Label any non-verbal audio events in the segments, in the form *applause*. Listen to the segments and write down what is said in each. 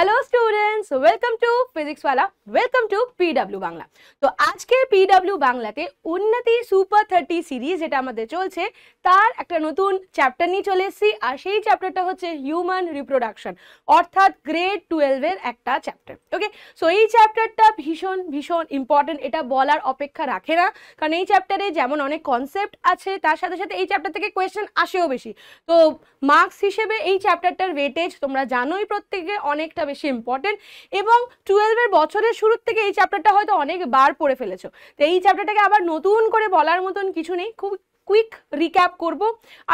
Hello students welcome to PhysicsWallah welcome to PW Bangla তো আজকে PW বাংলাতে উন্নতি সুপার থার্টি সিরিজ যেটা আমাদের চলছে তার একটা নতুন চ্যাপ্টার নিয়ে চলে এসেছি আর সেই চ্যাপ্টারটা হচ্ছে হিউম্যান রিপ্রোডাকশন অর্থাৎ গ্রেড টুয়েলভের একটা চ্যাপ্টার ওকে সো এই চ্যাপ্টারটা ভীষণ ভীষণ ইম্পর্টেন্ট এটা বলার অপেক্ষা রাখে না কারণ এই চ্যাপ্টারে যেমন অনেক কনসেপ্ট আছে তার সাথে সাথে এই চ্যাপ্টার থেকে কোয়েশ্চেন আসেও বেশি তো মার্কস হিসেবে এই চ্যাপ্টারটার ওয়েটেজ তোমরা জানোই প্রত্যেকে অনেকটা বেশি ইম্পর্টেন্ট এবং টুয়েলভের বছরের শুরুর থেকে এই চ্যাপ্টারটা হয়তো অনেকবার পড়ে ফেলেছো তো এই চ্যাপ্টারটাকে আবার নতুন করে বলার মতন কিছু নেই খুব কুইক রিক্যাপ করব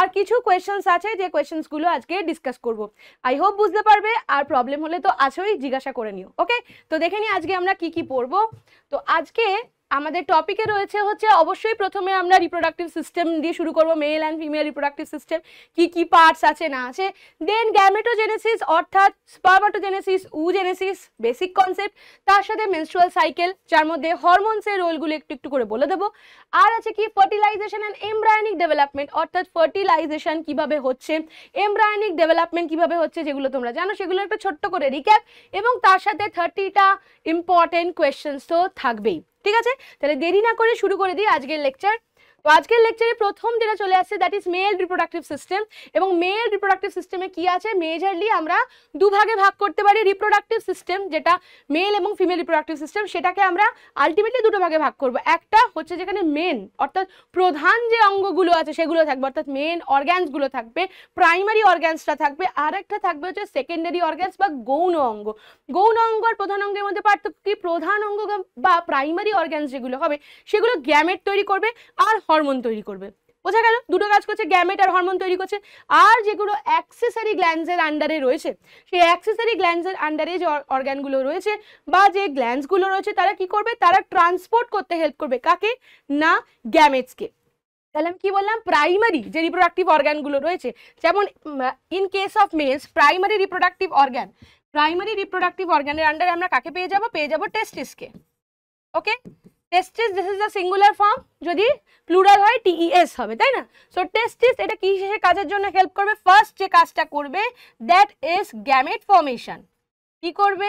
আর কিছু কোয়েশ্চেন্স আছে যে কোয়েশ্চেন্সগুলো আজকে ডিসকাস করব আই হোপ বুঝতে পারবে আর প্রবলেম হলে তো আছেই জিজ্ঞাসা করে নিও ওকে তো দেখে নিই আজকে আমরা কি কি পড়বো তো আজকে আমাদের টপিকে রয়েছে হচ্ছে অবশ্যই প্রথমে আমরা রিপ্রোডাক্টিভ সিস্টেম দিয়ে শুরু করব male and female reproductive system কি কি পার্টস আছে না আছে দেন গ্যামেটোজেনেসিস অর্থাৎ স্পার্মাটোজেনেসিস উজেনেসিস বেসিক কনসেপ্ট তার সাথে মেনস্ট্রুয়াল সাইকেল যার মধ্যে হরমোনসের রোলগুলো একটু একটু করে বলে দেবো আর আছে কি ফার্টিলাইজেশন অ্যান্ড এমব্রায়নিক ডেভেলপমেন্ট অর্থাৎ ফার্টিলাইজেশন কিভাবে হচ্ছে এমব্রায়নিক ডেভেলপমেন্ট কিভাবে হচ্ছে যেগুলো তোমরা জানো সেগুলো একটা ছোট্ট করে রিক্যাপ এবং তার সাথে থার্টিটা ইম্পর্টেন্ট কোয়েশ্চেন্স তো থাকবেই ঠিক আছে তাহলে দেরি না করে শুরু করে দিই আজকের লেকচার তো আজকের লেকচারে প্রথম যেটা চলে আসছে that is male reproductive system এবং মেল রিপ্রোডাক্টিভ সিস্টেমে কি আছে মেজারলি আমরা দুভাগে ভাগ করতে পারি রিপ্রোডাক্টিভ সিস্টেম যেটা মেল এবং ফিমেল রিপ্রোডাক্টিভ সিস্টেম সেটাকে আমরা আলটিমেটলি দুটো ভাগে ভাগ করব একটা হচ্ছে যেখানে মেন অর্থাৎ প্রধান যে অঙ্গগুলো আছে সেগুলো থাকবে অর্থাৎ মেন অর্গ্যানসগুলো থাকবে প্রাইমারি অর্গ্যানসটা থাকবে আর একটা থাকবে হচ্ছে সেকেন্ডারি অর্গ্যানস বা গৌণ অঙ্গ গৌণ অঙ্গ আর প্রধান অঙ্গের মধ্যে পার্থক্য কি প্রধান অঙ্গ বা প্রাইমারি অর্গ্যানস যেগুলো হবে সেগুলো গ্যামেট তৈরি করবে আর হরমোন তৈরি করবে বোঝা গেল দুটো কাজ করছে গ্যামেট আর হরমোন তৈরি করছে আর যেগুলো অ্যাক্সেসারি গ্ল্যান্ডসের আন্ডারে রয়েছে সেই অ্যাক্সেসারি গ্ল্যান্ডসের আন্ডারে যে অর্গ্যানগুলো রয়েছে বা যে গ্ল্যান্ডসগুলো রয়েছে তারা কি করবে তারা ট্রান্সপোর্ট করতে হেল্প করবে কাকে না গ্যামেটসকে তাহলে আমি কি বললাম প্রাইমারি যে রিপ্রোডাক্টিভ অর্গ্যানগুলো রয়েছে যেমন in case of males primary reproductive organ primary reproductive অর্গ্যানের আন্ডারে আমরা কাকে পেয়ে যাব পেয়ে যাবো টেস্টিসকে okay testis this is the singular form যদি প্লুরাল হয় টিইএস e হবে তাই না সো টেস্টিস এটা কী শেষে কাজের জন্য হেল্প করবে ফার্স্ট যে কাজটা করবে দ্যাট ইজ গ্যামেট ফর্মেশন কি করবে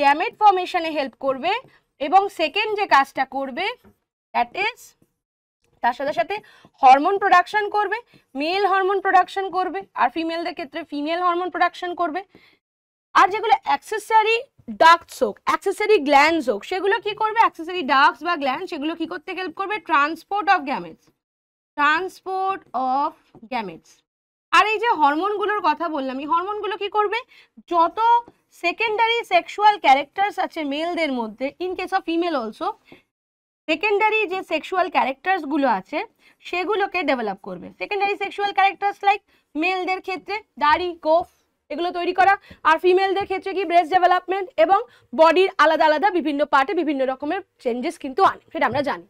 গ্যামেট ফর্মেশনে হেল্প করবে এবং সেকেন্ড যে কাজটা করবে দ্যাট ইজ তার সাথে সাথে হরমোন প্রোডাকশন করবে মেল হরমোন প্রোডাকশন করবে আর ফিমেলদের ক্ষেত্রে ফিমেল হরমোন প্রোডাকশন করবে আর যেগুলো অ্যাক্সেসারি ডাক্স হোক অ্যাক্সেসারি গ্ল্যান্ডস হোক সেগুলো কি করবে অ্যাক্সেসারি ডাক্স বা গ্ল্যান্ড সেগুলো কি করতে হেল্প করবে transport of gametes transport of gametes আর এই যে হরমোনগুলোর কথা বললাম এই হরমোনগুলো কি করবে যত সেকেন্ডারি সেক্সুয়াল ক্যারেক্টার্স আছে মেলদের মধ্যে in case of female also secondary যে সেক্সুয়াল ক্যারেক্টার্সগুলো আছে সেগুলোকে ডেভেলপ করবে সেকেন্ডারি সেক্সুয়াল ক্যারেক্টার্স লাইক মেলদের ক্ষেত্রে দাড়ি গোফ এগুলো তৈরি করা আর ফিমেলদের ক্ষেত্রে কি ব্রেস্ট ডেভেলপমেন্ট এবং বডির আলাদা আলাদা বিভিন্ন পার্টে বিভিন্ন রকমের চেঞ্জেস কিন্তু আনে সেটা আমরা জানি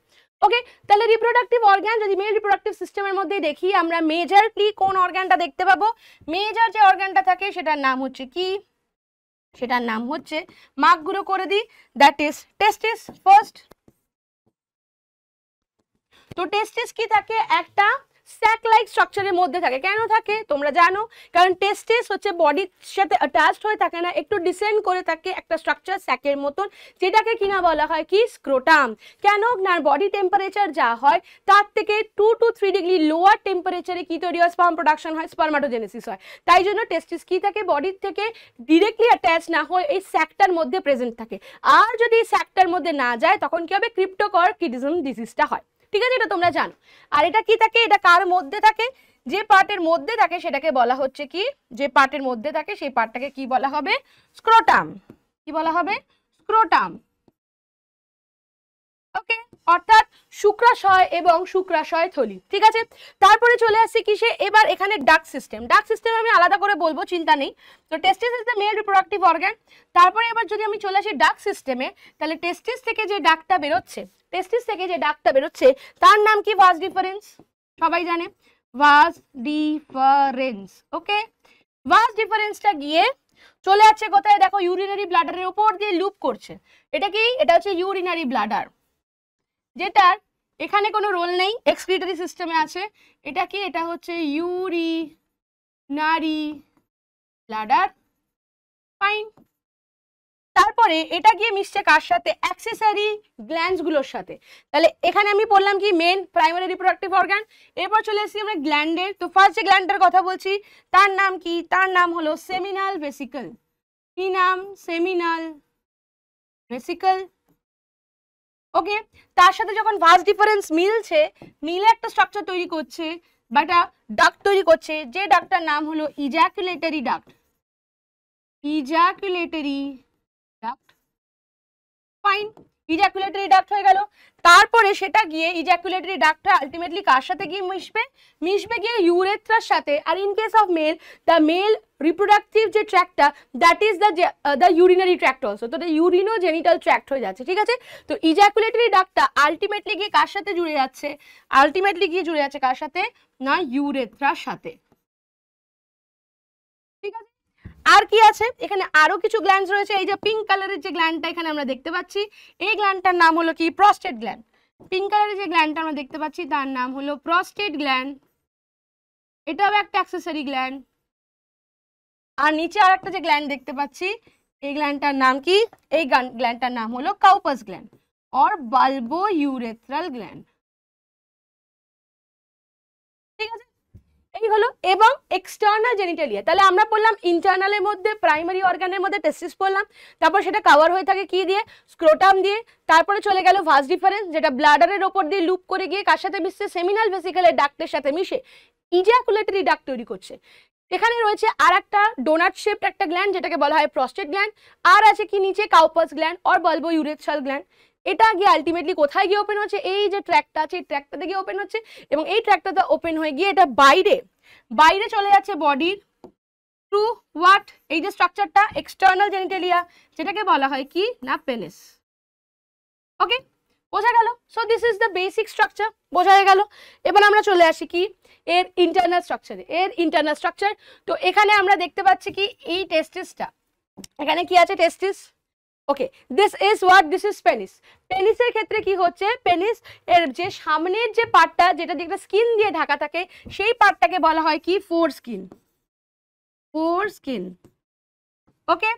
ওকে তাহলে রিপ্রোডাক্টিভ অর্গ্যান যদি মেল রিপ্রোডাক্টিভ সিস্টেমের মধ্যে দেখি আমরা মেজারলি কোন অর্গ্যানটা দেখতে পাবো মেজার যে অর্গ্যানটা থাকে সেটার নাম হচ্ছে কি সেটার নাম হচ্ছে মার্কগুলো করে দিই দ্যাট ইজ টেস্টিস ফার্স্ট তো টেস্টিস কি থাকে একটা স্যাক লাইক স্ট্রাকচারের মধ্যে থাকে কেন থাকে তোমরা জানো কারণ টেস্টেস হচ্ছে বডির সাথে অ্যাটাচড হয়ে থাকে না একটু ডিসেন্ড করে থাকে একটা স্ট্রাকচার স্যাকের মতন যেটাকে কিনা বলা হয় কি স্ক্রোটাম কেন না বডি টেম্পারেচার যা হয় তার থেকে two to three degree lower টেম্পারেচারে কি তৈরি হয় স্পাম প্রোডাকশন হয় স্পার্মাটোজেনেসিস হয় তাই জন্য টেস্টিস কি থাকে বডির থেকে ডিরেক্টলি অ্যাটাচ না হয় এই স্যাকটার মধ্যে প্রেজেন্ট থাকে আর যদি এই স্যাকটার মধ্যে না যায় তখন কি হবে ক্রিপ্টোকর কিডিজম ডিজিজটা হয় ঠিক আছে এটা তোমরা জানো আর এটা কি থাকে এটা কার মধ্যে থাকে যে পার্টের মধ্যে থাকে সেটাকে বলা হচ্ছে কি যে পার্টের মধ্যে থাকে সেই পার্টটাকে কি বলা হবে স্ক্রোটাম কি বলা হবে স্ক্রোটাম ওকে অর্থাৎ শুক্রাশয় এবং শুক্রাশয় থলি ঠিক আছে তারপরে চলে আসছে কিসে এবার এখানে ডাক সিস্টেম ডাক সিস্টেম আমি আলাদা করে বলবো চিন্তা নেই তো testis is the male reproductive organ তারপরে এবার যদি আমি চলে আসি ডাক সিস্টেমে তাহলে টেস্টিস থেকে যে ডাকটা বেরোচ্ছে টেস্টিস থেকে যে ডাকটা বেরোচ্ছে তার নাম কি ভাস ডিফারেন্স সবাই জানে ভাস ডিফারেন্স ওকে ভাস ডিফারেন্সটা গিয়ে চলে যাচ্ছে কোথায় দেখো ইউরিনারি ব্লাডারের উপর দিয়ে লুপ করছে এটা কি এটা হচ্ছে ইউরিনারি ব্লাডার যেটার এখানে কোনো রোল নেই এক্সক্রিটারি সিস্টেমে আছে এটা কি এটা হচ্ছে ইউরি নারি ব্লাডার ফাইন তারপরে এটা গিয়ে মিশছে কার সাথে অ্যাক্সেসারি গ্ল্যান্ডসগুলোর সাথে তাহলে এখানে আমি বললাম কি মেন প্রাইমারি রিপ্রোডাকটিভ অর্গান এরপর চলে এসেছি আমরা গ্ল্যান্ডের তো ফার্স্ট যে গ্ল্যান্ডের কথা বলছি তার নাম কি তার নাম হলো সেমিনাল ভেসিকল কি নাম সেমিনাল ভেসিকল ওকে তার সাথে যখন ভাস ডিফারেন্স মিলছে মিলে একটা স্ট্রাকচার তৈরি করছে বা একটা ডাক তৈরি করছে যে ডাকটার নাম হলো ইজাকুলেটারি ডাক ইজাকুলেটারি ডাক ফাইন ইজাকুলেটরি ডাক্ট হয়ে গেল তারপরে সেটা গিয়ে ইজাকুলেটরি ডাক্টটা আলটিমেটলি কার সাথে গিয়ে মিশবে মিশবে গিয়ে ইউরেথ্রার সাথে আর in case of male the male reproductive যে ট্র্যাকটা that is the the urinary tract also তো ইউরিনো জেনিটাল ট্র্যাক্ট হয়ে যাচ্ছে ঠিক আছে তো ইজাকুলেটরি ডাক্টটা আলটিমেটলি গিয়ে কার সাথে জুড়ে যাচ্ছে আলটিমেটলি গিয়ে জুড়ে যাচ্ছে কার সাথে না ইউরেথ্রার সাথে ঠিক আছে আর কি আছে এখানে আরও কিছু গ্ল্যান্ড রয়েছে এই যে পিঙ্ক কালারের যে গ্ল্যান্ডটা এখানে আমরা দেখতে পাচ্ছি এই গ্ল্যান্ডটার নাম হলো কি প্রস্টেট গ্ল্যান্ড পিঙ্ক কালারের যে গ্ল্যান্ডটা আমরা দেখতে পাচ্ছি তার নাম হলো প্রস্টেট গ্ল্যান্ড এটাও একটা অ্যাক্সেসরি গ্ল্যান্ড আর নিচে আর একটা যে গ্ল্যান্ড দেখতে পাচ্ছি এই গ্ল্যান্ডটার নাম কি এই গ্ল্যান্ডটার নাম হলো Cowper's gland or bulbourethral gland এই হলো এবং এক্সটার্নাল জেনিটালিয়া তাহলে আমরা পড়লাম ইন্টারনালের মধ্যে প্রাইমারি অর্গানের মধ্যে টেস্টিস পড়লাম তারপর সেটা কাভার হয়ে থাকে কি দিয়ে স্ক্রোটাম দিয়ে তারপরে চলে গেল ভাস ডিফারেন্স যেটা ব্লাডারের ওপর দিয়ে লুপ করে গিয়ে কার সাথে মিশছে সেমিনাল ভেসিকেলের ডাক্তের সাথে মিশে ইজাকুলেটারি ডাক তৈরি করছে এখানে রয়েছে আর একটা ডোনাট শেপড একটা গ্ল্যান্ড যেটাকে বলা হয় প্রস্টেট গ্ল্যান্ড আর আছে কি নিচে কাউপাস গ্ল্যান্ড অর বলবো ইউরেথ্রাল গ্ল্যান্ড এটা গিয়ে আলটিমেটলি কোথায় গিয়ে ওপেন হচ্ছে এই যে ট্র্যাকটা আছে এই ট্র্যাকটাতে গিয়ে ওপেন হচ্ছে এবং এই ট্র্যাকটাতে ওপেন হয়ে গিয়ে এটা বাইরে বাইরে চলে যাচ্ছে বডির টু হোয়াট এই যে স্ট্রাকচারটা এক্সটার্নাল জেনিটেলিয়া যেটাকে বলা হয় কি না পেনেস ওকে বোঝা গেল so this is the basic structure বোঝা গেল এবার আমরা চলে আসি কি এর ইন্টারনাল স্ট্রাকচারে এর ইন্টারনাল স্ট্রাকচার তো এখানে আমরা দেখতে পাচ্ছি কি এই টেস্টিসটা এখানে কি আছে testis okay this is what this is penis পেনিসের ক্ষেত্রে কি হচ্ছে পেনিস এর যে সামনের যে পার্টটা যেটা দেখবে স্কিন দিয়ে ঢাকা থাকে সেই পার্টটাকে বলা হয় কি foreskin foreskin okay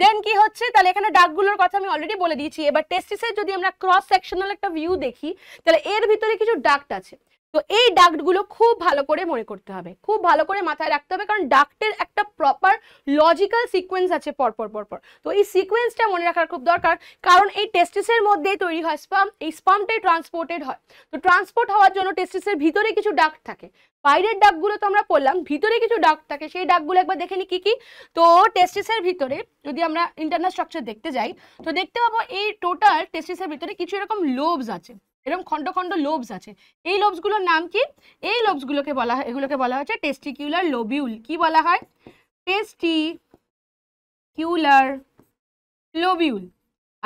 then কি হচ্ছে তাহলে এখানে ডাকগুলোর কথা আমি অলরেডি বলে দিয়েছি এবার টেস্টিসের যদি আমরা ক্রস সেকশনাল একটা ভিউ দেখি তাহলে এর ভিতরে কিছু ডাক্ট আছে তো এই ডাক্টগুলো খুব ভালো করে মনে করতে হবে খুব ভালো করে মাথায় রাখতে হবে কারণ ডাক্টের একটা প্রপার লজিক্যাল সিকোয়েন্স আছে পরপর পরপর তো এই সিকোয়েন্সটা মনে রাখার খুব দরকার কারণ এই টেস্টিসের মধ্যেই তৈরি হয় স্পাম এই স্পামটাই ট্রান্সপোর্টেড হয় তো ট্রান্সপোর্ট হওয়ার জন্য টেস্টিসের ভিতরে কিছু ডাক্ট থাকে বাইরের ডাকগুলো তো আমরা পড়লাম ভিতরে কিছু ডাক থাকে সেই ডাকগুলো একবার দেখে নিই কী কী তো টেস্টিসের ভিতরে যদি আমরা ইন্টারনাল স্ট্রাকচার দেখতে যাই তো দেখতে পাবো এই টোটাল টেস্টিসের ভিতরে কিছু এরকম লোভস আছে এরকম খণ্ড খণ্ড লোবস আছে এই লোবসগুলোর নাম কি এই লোবসগুলোকে বলা হয় এগুলোকে বলা হচ্ছে টেস্টিকিউলার লোবিউল কি বলা হয় টেস্টিকিউলার লোবিউল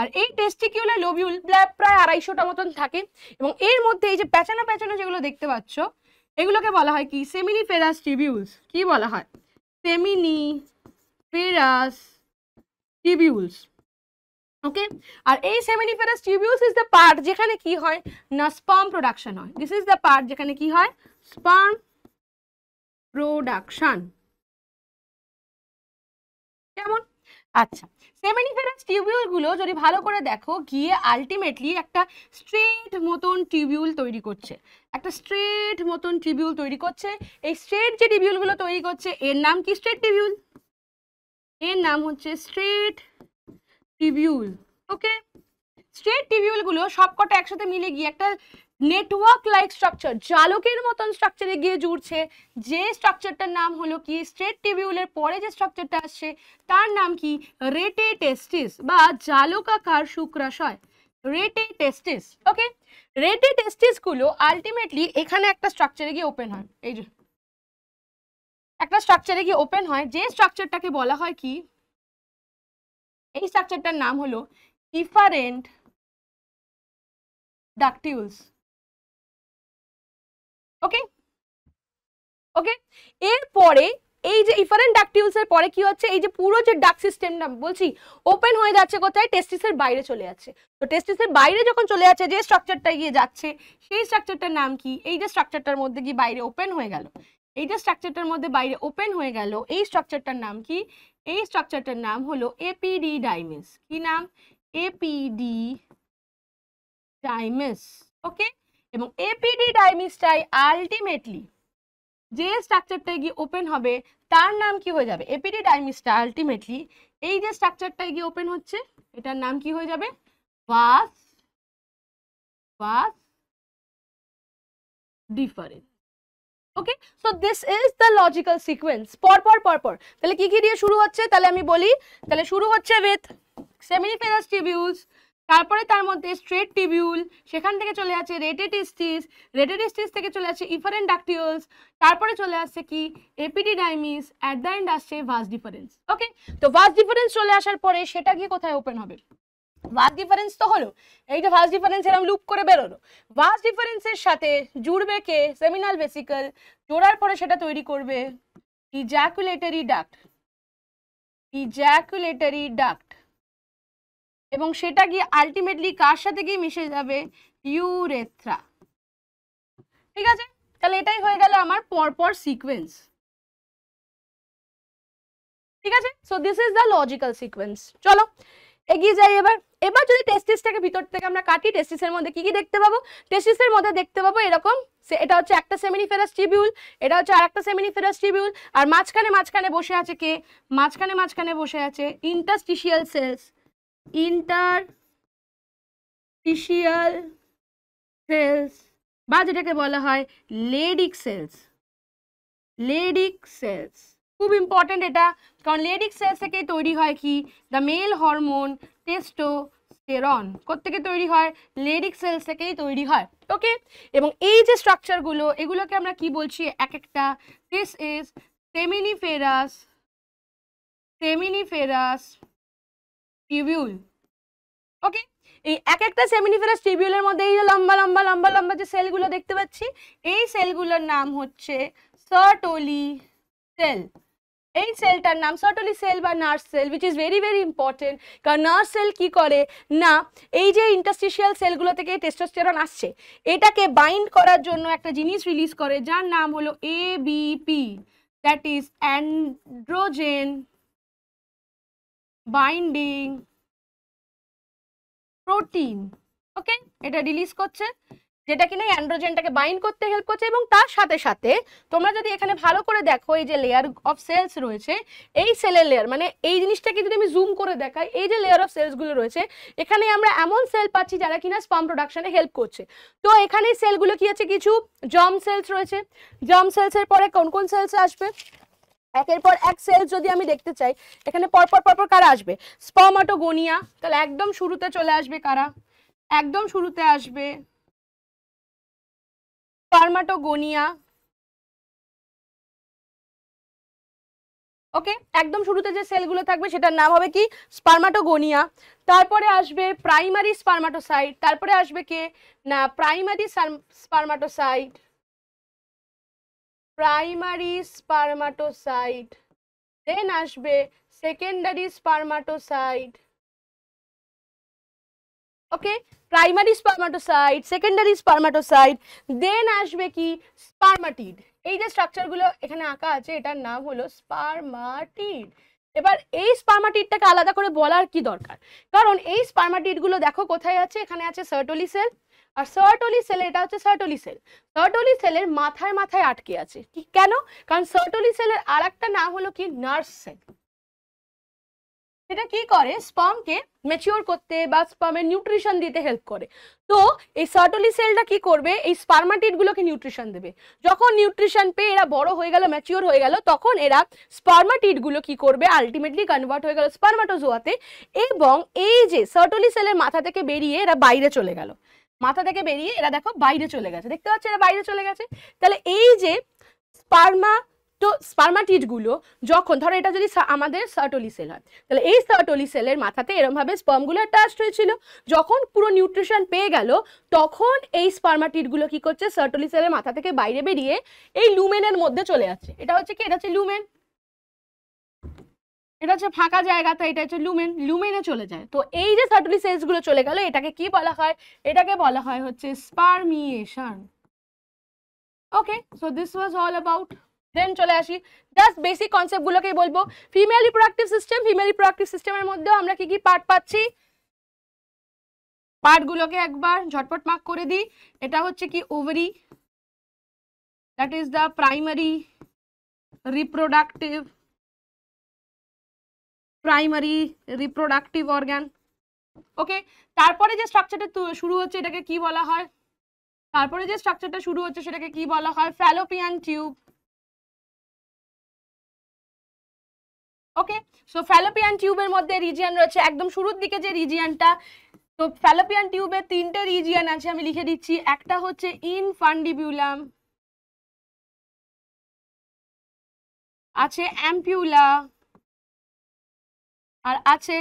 আর এই টেস্টিকিউলার লোবিউল প্রায় আড়াইশোটা মতন থাকে এবং এর মধ্যে এই যে প্যাচানো প্যাচানো যেগুলো দেখতে পাচ্ছ এগুলোকে বলা হয় কি সেমিনি ফেরাস টিবিউলস কি বলা হয় সেমিনি ফেরাস টিবিউলস ওকে আর এই seminiferous tubules is the part যেখানে কি হয় না স্পার্ম প্রোডাকশন হয় দিস ইজ দ্য পার্ট যেখানে কি হয় স্পার্ম প্রোডাকশন কেমন আচ্ছা সেমিনিফেরাস টিউবিউল গুলো যদি ভালো করে দেখো গিয়ে আলটিমেটলি একটা স্ট্রেট মতন টিউবিউল তৈরি করছে একটা স্ট্রেট মতন টিউবিউল তৈরি করছে এই স্ট্রেট যে গুলো তৈরি করছে এর নাম কি স্ট্রেট টিউবিউল এর নাম হচ্ছে স্ট্রেট টিবিউল ওকে স্ট্রেট গুলো সবকটা একসাথে মিলে গিয়ে একটা নেটওয়ার্ক লাইক স্ট্রাকচার জালকের মতন স্ট্রাকচারে গিয়ে জুড়ছে যে স্ট্রাকচারটার নাম হলো কি স্ট্রেট টিবিউলের পরে যে স্ট্রাকচারটা আসছে তার নাম কি রেটে টেস্টিস বা জালকাকার শুক্রাশয় রেটে টেস্টিস ওকে রেটে টেস্টিসগুলো আলটিমেটলি এখানে একটা স্ট্রাকচারে গিয়ে ওপেন হয় এই যে একটা স্ট্রাকচারে গিয়ে ওপেন হয় যে স্ট্রাকচারটাকে বলা হয় কি এই স্ট্রাকচারটার নাম হলো ডিফারেন্ট ডাকটিউলস ওকে ওকে এরপরে এই যে ইফারেন্ট ডাকটিউলস এর পরে কি হচ্ছে এই যে পুরো যে ডাক সিস্টেমটা বলছি ওপেন হয়ে যাচ্ছে কোথায় টেস্টিসের বাইরে চলে যাচ্ছে তো টেস্টিসের বাইরে যখন চলে যাচ্ছে যে স্ট্রাকচারটা গিয়ে যাচ্ছে সেই স্ট্রাকচারটার নাম কি এই যে স্ট্রাকচারটার মধ্যে গিয়ে বাইরে ওপেন হয়ে গেল এই যে স্ট্রাকচারটার মধ্যে বাইরে ওপেন হয়ে গেল এই স্ট্রাকচারটার নাম কি এই স্ট্রাকচারটার নাম হলো এপিডি ডাইমেস কি নাম এপিডি ডাইমেস ওকে এবং এপিডি ডাইমিসটাই আলটিমেটলি যে স্ট্রাকচারটায় গিয়ে ওপেন হবে তার নাম কি হয়ে যাবে এপিডি ডাইমিসটা আলটিমেটলি এই যে স্ট্রাকচারটায় গিয়ে ওপেন হচ্ছে এটার নাম কি হয়ে যাবে vas vas deferens okay so this is the logical sequence পরপর পরপর তাহলে কি কি দিয়ে শুরু হচ্ছে তাহলে আমি বলি তাহলে শুরু হচ্ছে উইথ সেমিনিফেরাস টিবিউলস তারপরে তার মধ্যে স্ট্রেট টিবিউল সেখান থেকে চলে আছে রেটেটিস্টিস রেটেটিস্টিস থেকে চলে আছে ইফারেন্ট ডাকটিউলস তারপরে চলে আসছে কি এপিডিডাইমিস অ্যাট দ্য এন্ড আসছে ভাস ডিফারেন্স ওকে তো ভাস ডিফারেন্স চলে আসার পরে সেটা গিয়ে কোথায় ওপেন হবে ভাস ডিফারেন্স তো হলো এই যে ভাস ডিফারেন্স এরকম লুপ করে বেরোলো ভাস ডিফারেন্সের সাথে জুড়বে কে সেমিনাল ভেসিকল জোড়ার পরে সেটা তৈরি করবে ইজাকুলেটরি ডাক্ট ইজ্যাকুলেটরি ডাক্ট এবং সেটা গিয়ে আলটিমেটলি কার সাথে গিয়ে মিশে যাবে ইউরেথ্রা ঠিক আছে তাহলে এটাই হয়ে গেল আমার পরপর সিকোয়েন্স ঠিক আছে so this is the logical sequence চলো এগিয়ে যাই এবার এবার যদি টেস্টিসটাকে ভিতর থেকে আমরা কাটি টেস্টিসের মধ্যে কি কি দেখতে পাবো টেস্টিসের মধ্যে দেখতে পাবো এরকম এটা হচ্ছে একটা সেমিনিফেরাস টিবিউল এটা হচ্ছে আর একটা সেমিনিফেরাস টিবিউল আর মাঝখানে মাঝখানে বসে আছে কে মাঝখানে মাঝখানে বসে আছে interstitial cells interstitial cells বা যেটাকে বলা হয় লেডিক সেলস লেডিক সেলস খুব ইম্পর্ট্যান্ট এটা কারণ লেডিক সেল থেকে তৈরি হয় কি the male hormone testo testosterone কোত্থেকে তৈরি হয় লেডিক সেলস থেকেই তৈরি হয় ওকে এবং এই যে স্ট্রাকচারগুলো এগুলোকে আমরা কি বলছি এক একটা this is seminiferous seminiferous tubule okay এই এক একটা সেমিনিফেরাস টিবিউলের মধ্যে এই যে লম্বা লম্বা লম্বা লম্বা যে সেলগুলো দেখতে পাচ্ছি এই সেলগুলোর নাম হচ্ছে সটোলি সেল এই সেলটার নাম সটলি সেল বা nurse cell which is very very important কারণ নার্স সেল কি করে না এই যে ইন্টাস্টিশিয়াল সেলগুলো থেকে টেস্টোস্টেরন আসছে এটাকে বাইন্ড করার জন্য একটা জিনিস রিলিজ করে যার নাম হলো A BP that is androgen binding protein okay এটা রিলিজ করছে যেটা কিনা অ্যান্ড্রোজেনটাকে বাইন্ড করতে হেল্প করছে এবং তার সাথে সাথে তোমরা যদি এখানে ভালো করে দেখো এই যে লেয়ার অফ সেলস রয়েছে এই সেলের লেয়ার মানে এই জিনিসটাকে যদি আমি জুম করে দেখাই এই যে লেয়ার অফ সেলসগুলো রয়েছে এখানে আমরা এমন সেল পাচ্ছি যারা কিনা স্পাম প্রোডাকশনে হেল্প করছে তো এখানে সেলগুলো কি আছে কিছু জম সেলস রয়েছে জম সেলসের পরে কোন কোন সেলস আসবে একের পর এক সেলস যদি আমি দেখতে চাই এখানে পরপর পরপর কারা আসবে স্পমাটোগোনিয়া তাহলে একদম শুরুতে চলে আসবে কারা একদম শুরুতে আসবে স্পার্মাটোগোনিয়া ওকে একদম শুরুতে যে সেলগুলো থাকবে সেটার নাম হবে কি স্পার্মাটোগোনিয়া তারপরে আসবে প্রাইমারি স্পার্মাটোসাইট তারপরে আসবে কে না primary spermatocyte primary spermatocyte then আসবে secondary spermatocyte okay primary spermatocyte secondary spermatocyte then আসবে কি স্পার্মাটিড এই যে স্ট্রাকচারগুলো এখানে আঁকা আছে এটার নাম হলো স্পার্মাটিড এবার এই স্পার্মাটিডটাকে আলাদা করে বলার কি দরকার কারণ এই স্পার্মাটিডগুলো দেখো কোথায় আছে এখানে আছে সার্টলি সেল আর সার্টলি সেল এটা হচ্ছে সার্টলি সেল সার্টলি সেলের মাথায় মাথায় আটকে আছে কি কেন কারণ সার্টলি সেলের আর একটা নাম হলো কি নার্স সেল সেটা কি করে স্পামকে ম্যাচিওর করতে বা স্পামের নিউট্রিশন দিতে হেল্প করে তো এই সার্টলি সেলটা কি করবে এই স্পার্মাটিডগুলোকে নিউট্রিশন দেবে যখন নিউট্রিশন পেয়ে এরা বড় হয়ে গেল ম্যাচিওর হয়ে গেল তখন এরা স্পার্মাটিডগুলো কি করবে আলটিমেটলি কনভার্ট হয়ে গেল স্পার্মাটোজোয়াতে এবং এই যে সার্টলি সেলের মাথা থেকে বেরিয়ে এরা বাইরে চলে গেল মাথা থেকে বেরিয়ে এরা দেখো বাইরে চলে গেছে দেখতে পাচ্ছি এরা বাইরে চলে গেছে তাহলে এই যে স্পার্মা তো স্পার্মাটিডগুলো যখন ধরো এটা যদি আমাদের সার্টলি সেল হয় তাহলে এই সার্টলি সেলের মাথাতে এরমভাবে স্পার্মগুলো অ্যাটাচড হয়েছিল যখন পুরো নিউট্রিশন পেয়ে গেল তখন এই স্পার্মাটিডগুলো কি করছে সার্টলি সেলের মাথা থেকে বাইরে বেরিয়ে এই লুমেনের মধ্যে চলে যাচ্ছে এটা হচ্ছে কি এটা হচ্ছে লুমেন এটা হচ্ছে ফাঁকা জায়গা তো এটা হচ্ছে লুমেন লুমেনে চলে যায় তো এই যে সার্টলি সেলসগুলো চলে গেল এটাকে কি বলা হয় এটাকে বলা হয় হচ্ছে spermiation okay so this was all about then চলে আসি জাস্ট বেসিক কনসেপ্টগুলোকেই বলবো female reproductive system female reproductive সিস্টেমের মধ্যেও আমরা কি কি পার্ট পাচ্ছি পার্টগুলোকে একবার ঝটপট মার্ক করে দিই এটা হচ্ছে কি ovary that is the primary reproductive primary reproductive organ okay তারপরে যে স্ট্রাকচারটা শুরু হচ্ছে এটাকে কি বলা হয় তারপরে যে স্ট্রাকচারটা শুরু হচ্ছে সেটাকে কি বলা হয় fallopian tube okay so fallopian টিউবের মধ্যে রিজিয়ান রয়েছে একদম শুরুর দিকে যে রিজিয়ানটা তো ফ্যালোপিয়ান টিউবে তিনটে রিজিয়ান আছে আমি লিখে দিচ্ছি একটা হচ্ছে ইন ফান্ডিবিউলাম আছে অ্যাম্পিউলা আর আছে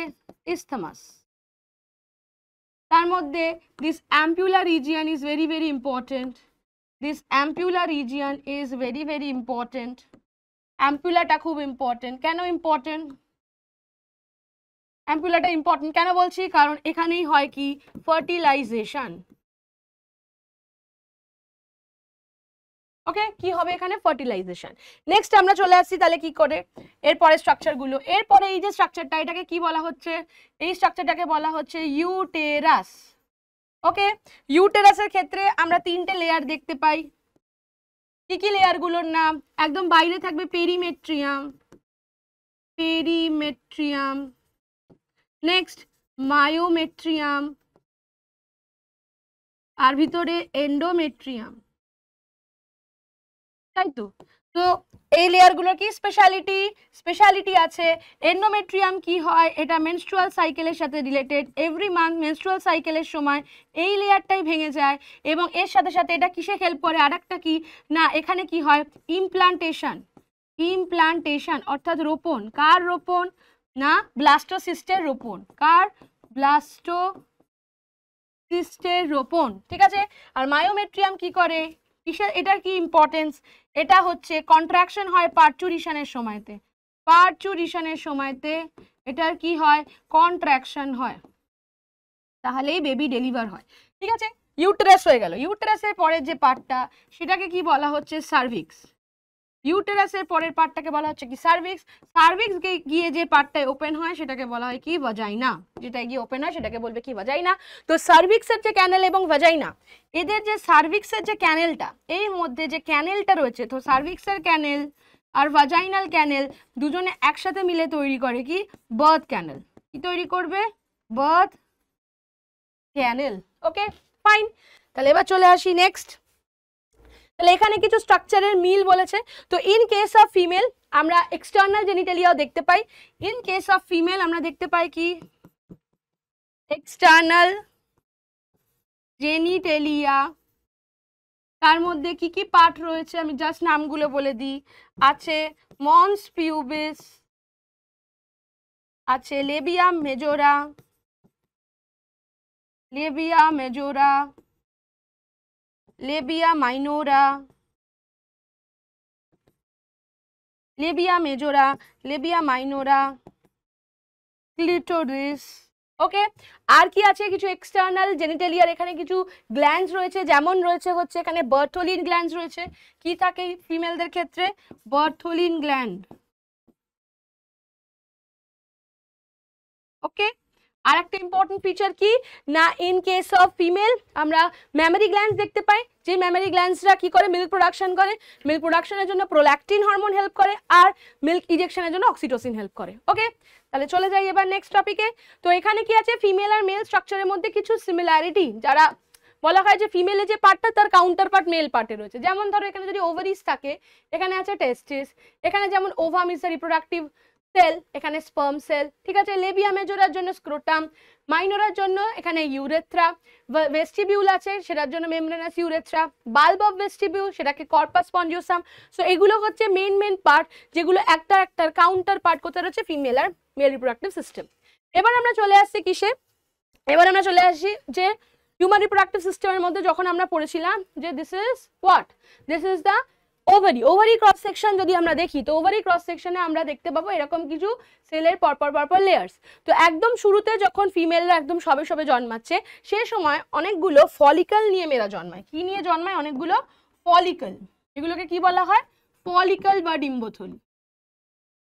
ইস্তমাস তার মধ্যে this ampulla region is very very important this ampulla region is very very important অ্যাম্পুলাটা খুব ইম্পর্টেন্ট কেন ইম্পর্টেন্ট অ্যাম্পুলাটা ইম্পর্টেন্ট কেন বলছি কারণ এখানেই হয় কি ফার্টিলাইজেশন ওকে কি হবে এখানে ফার্টিলাইজেশন নেক্সট আমরা চলে আসছি তাহলে কি করে এরপরে স্ট্রাকচারগুলো এরপরে এই যে স্ট্রাকচারটা এটাকে কি বলা হচ্ছে এই স্ট্রাকচারটাকে বলা হচ্ছে ইউটেরাস ওকে ইউটেরাসের ক্ষেত্রে আমরা তিনটে লেয়ার দেখতে পাই কি কি লেয়ারগুলোর নাম একদম বাইরে থাকবে পেরিমেট্রিয়াম পেরিমেট্রিয়াম নেক্সট মায়োমেট্রিয়াম আর ভিতরে এন্ডোমেট্রিয়াম তাই তো তো এই লেয়ারগুলোর কি স্পেশালিটি স্পেশালিটি আছে এন্ডোমেট্রিয়াম কি হয় এটা মেনস্ট্রুয়াল সাইকেলের সাথে রিলেটেড এভরি মান্থ মেনস্ট্রুয়াল সাইকেলের সময় এই লেয়ারটাই ভেঙে যায় এবং এর সাথে সাথে এটা কিসে হেল্প করে আর একটা কি না এখানে কি হয় ইমপ্লান্টেশন ইমপ্লান্টেশন অর্থাৎ রোপণ কার রোপণ না ব্লাস্টোসিস্টের রোপণ কার ব্লাস্টো সিস্টের রোপণ ঠিক আছে আর মায়োমেট্রিয়াম কি করে কিসের এটার কি ইম্পর্টেন্স এটা হচ্ছে কন্ট্রাকশন হয় পার্চুরিশনের সময়তে পার্চুরিশনের সময়তে এটার কি হয় কন্ট্রাকশন হয় তাহলেই বেবি ডেলিভার হয় ঠিক আছে ইউটারাস হয়ে গেল ইউটারাসের পরের যে পার্টটা সেটাকে কি বলা হচ্ছে সার্ভিক্স ইউটেরাসের পরের পার্টটাকে বলা হচ্ছে কি সার্ভিক্স সার্ভিক্স গিয়ে যে পার্টটায় ওপেন হয় সেটাকে বলা হয় কি ভাজাইনা যেটা গিয়ে ওপেন হয় সেটাকে বলবে কি ভাজাইনা তো সার্ভিক্সের যে ক্যানেল এবং ভাজাইনা এদের যে সার্ভিক্সের যে ক্যানেলটা এই মধ্যে যে ক্যানেলটা রয়েছে তো সার্ভিক্সের ক্যানেল আর ভাজাইনাল ক্যানেল দুজনে একসাথে মিলে তৈরি করে কি বার্থ ক্যানেল কি তৈরি করবে বার্থ ক্যানেল ওকে ফাইন তাহলে এবার চলে আসি নেক্সট তাহলে এখানে কিছু স্ট্রাকচারের মিল বলেছে তো ইন কেস অফ ফিমেল আমরা এক্সটার্নাল জেনিটালিয়াও দেখতে পাই ইন কেস অফ ফিমেল আমরা দেখতে পাই কি এক্সটার্নাল জেনিটেলিয়া তার মধ্যে কি কি পার্ট রয়েছে আমি জাস্ট নামগুলো বলে দিই আছে মন্স পিউবিস আছে labia majora labia majora labia minora labia majora labia minora clitoris okay আর কি আছে কিছু এক্সটার্নাল জেনিটেলিয়ার এখানে কিছু গ্ল্যান্ডস রয়েছে যেমন রয়েছে হচ্ছে এখানে বার্থোলিন গ্ল্যান্ডস রয়েছে কি থাকে ফিমেলদের ক্ষেত্রে বার্থোলিন গ্ল্যান্ড ওকে আর একটা ইম্পর্টেন্ট ফিচার কি না ইন কেস অফ ফিমেল আমরা মেমারি গ্ল্যান্স দেখতে পাই যে মেমারি গ্ল্যান্সরা কি করে মিল্ক প্রোডাকশন করে মিল্ক প্রোডাকশনের জন্য প্রোল্যাকটিন হরমোন হেল্প করে আর মিল্ক ইজেকশনের জন্য অক্সিটোসিন হেল্প করে ওকে তাহলে চলে যাই এবার নেক্সট টপিকে তো এখানে কি আছে ফিমেল আর মেল স্ট্রাকচারের মধ্যে কিছু সিমিলারিটি যারা বলা হয় যে ফিমেলে যে পার্টটা তার কাউন্টার পার্ট মেল পার্টে রয়েছে যেমন ধরো এখানে যদি ওভারিস থাকে এখানে আছে টেস্টিস এখানে যেমন ovum is the reproductive cell এখানে স্পার্ম সেল ঠিক আছে লেবিয়া মেজরার জন্য স্ক্রোটাম মাইনোরার জন্য এখানে ইউরেথ্রা ভেস্টিবিউল আছে সেটার জন্য membranous urethra bulb of vestibule সেটাকে কর্পাস পঞ্জিওসাম সো এগুলো হচ্ছে মেন মেন পার্ট যেগুলো একটা একটার কাউন্টার পার্ট কোথায় রয়েছে ফিমেল আর মেল রিপ্রোডাক্টিভ সিস্টেম এবার আমরা চলে আসছি কিসে এবার আমরা চলে আসি যে হিউম্যান রিপ্রোডাক্টিভ সিস্টেমের মধ্যে যখন আমরা পড়েছিলাম যে this is what this is the ovary ovary cross section যদি আমরা দেখি তো ওভারি ক্রস সেকশনে আমরা দেখতে পাবো এরকম কিছু সেলের পরপর পরপর লেয়ার্স তো একদম শুরুতে যখন ফিমেলরা একদম সবে সবে জন্মাচ্ছে সে সময় অনেকগুলো ফলিকল নিয়ে মেয়েরা জন্মায় কি নিয়ে জন্মায় অনেকগুলো ফলিকল এগুলোকে কি বলা হয় ফলিকল বা ডিম্বথলি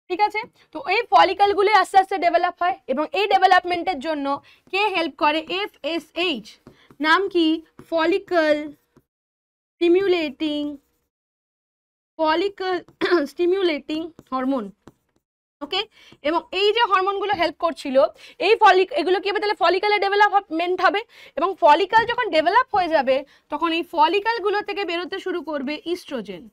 ঠিক আছে তো এই ফলিকলগুলি আস্তে আস্তে ডেভেলপ হয় এবং এই ডেভেলপমেন্টের জন্য কে হেল্প করে এফ এস এইচ নাম কি follicle stimulating follicle stimulating hormone okay এবং এই যে হরমোনগুলো হেল্প করছিল এই ফলিক এগুলো কী হবে তাহলে ফলিকালে ডেভেলপমেন্ট হবে এবং ফলিকাল যখন ডেভেলপ হয়ে যাবে তখন এই ফলিকালগুলো থেকে বেরোতে শুরু করবে ইস্ট্রোজেন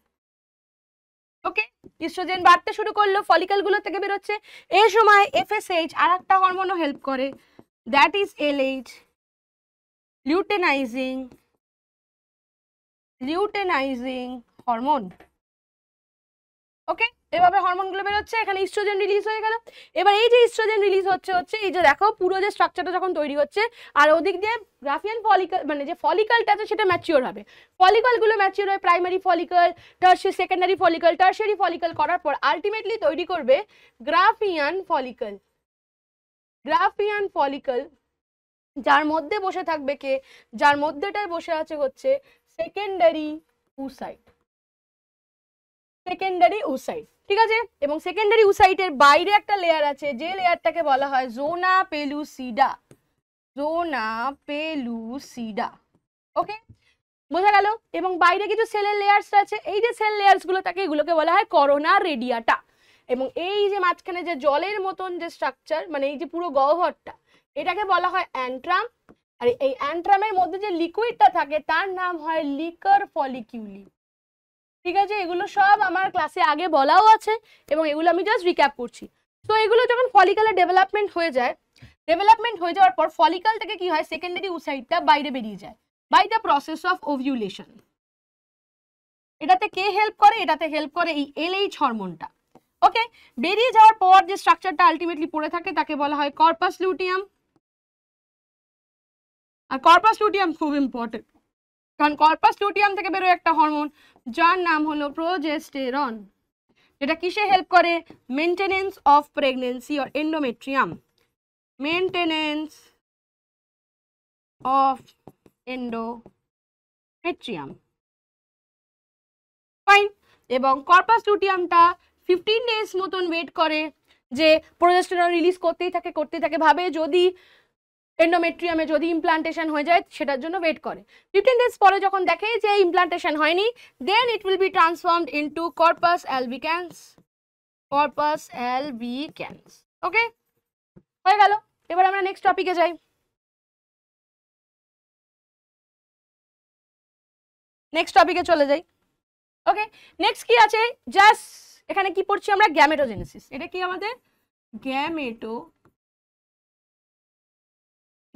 ওকে ইস্ট্রোজেন বাড়তে শুরু করলো ফলিকালগুলো থেকে বেরোচ্ছে এই সময় এফএসএইচ আর একটা হরমোনও হেল্প করে that is LH luteinizing luteinizing hormone okay এভাবে হরমোনগুলো বেরোচ্ছে এখানে ইস্ট্রোজেন রিলিজ হয়ে গেল এবার এই যে ইস্ট্রোজেন রিলিজ হচ্ছে হচ্ছে এই যে দেখো পুরো যে স্ট্রাকচারটা যখন তৈরি হচ্ছে আর ওদিক দিয়ে গ্রাফিয়ান ফলিকল মানে যে ফলিকলটা আছে সেটা ম্যাচিওর হবে ফলিকলগুলো ম্যাচিওর হয় primary follicle tertiary secondary follicle tertiary follicle করার পর আলটিমেটলি তৈরি করবে গ্রাফিয়ান ফলিকল গ্রাফিয়ান ফলিকল যার মধ্যে বসে থাকবে কে যার মধ্যেটাই বসে আছে হচ্ছে সেকেন্ডারি উসাইট সেকেন্ডারি উসাইট ঠিক আছে এবং সেকেন্ডারি উসাইটের বাইরে একটা লেয়ার আছে যে লেয়ারটাকে বলা হয় জোনা পেলুসিডা জোনা পেলুসিডা ওকে বোঝা গেল এবং বাইরে কিছু সেলের লেয়ার্স আছে এই যে সেল লেয়ার্সগুলো তাকে এগুলোকে বলা হয় করোনা রেডিয়াটা এবং এই যে মাঝখানে যে জলের মতন যে স্ট্রাকচার মানে এই যে পুরো গহ্বরটা এটাকে বলা হয় অ্যান্ট্রাম আর এই অ্যান্ট্রামের মধ্যে যে লিকুইডটা থাকে তার নাম হয় লিকার ফলিকিউলি ঠিক আছে এগুলো সব আমার ক্লাসে আগে বলাও আছে এবং এগুলো আমি জাস্ট রিক্যাপ করছি তো এগুলো যখন ফলিকালের ডেভেলপমেন্ট হয়ে যায় ডেভেলপমেন্ট হয়ে যাওয়ার পর ফলিকাল থেকে কি হয় সেকেন্ডারি উসাইডটা বাইরে বেরিয়ে যায় by the process of ovulation এটাতে কে হেল্প করে এটাতে হেল্প করে এই এলএইচ হরমোনটা ওকে বেরিয়ে যাওয়ার পর যে স্ট্রাকচারটা আলটিমেটলি পড়ে থাকে তাকে বলা হয় কর্পাস লুটিয়াম আর কর্পাস লুটিয়াম খুব ইম্পর্টেন্ট কারণ কর্পাস লুটিয়াম থেকে বেরোয় একটা হরমোন যার নাম হলো প্রোজেস্টেরন যেটা কিসে হেল্প করে maintenance of pregnancy or endometrium maintenance of endometrium fine এবং কর্পাস টুটিয়ামটা ফিফটিন ডেজ মতন ওয়েট করে যে প্রোজেস্টেরন রিলিজ করতেই থাকে করতেই থাকে ভাবে যদি এন্ডোমেট্রিয়ামে যদি ইমপ্লান্টেশন হয়ে যায় সেটার জন্য ওয়েট করে ফিফটিন ডেজ পরে যখন দেখে যে ইমপ্লান্টেশন হয়নি then it will be transformed into corpus albicans corpus albicans okay হয়ে গেল এবার আমরা নেক্সট টপিকে যাই নেক্সট টপিকে চলে যাই ওকে নেক্সট কি আছে জাস্ট এখানে কি পড়ছি আমরা গ্যামেটোজেনেসিস এটা কি আমাদের গ্যামেটো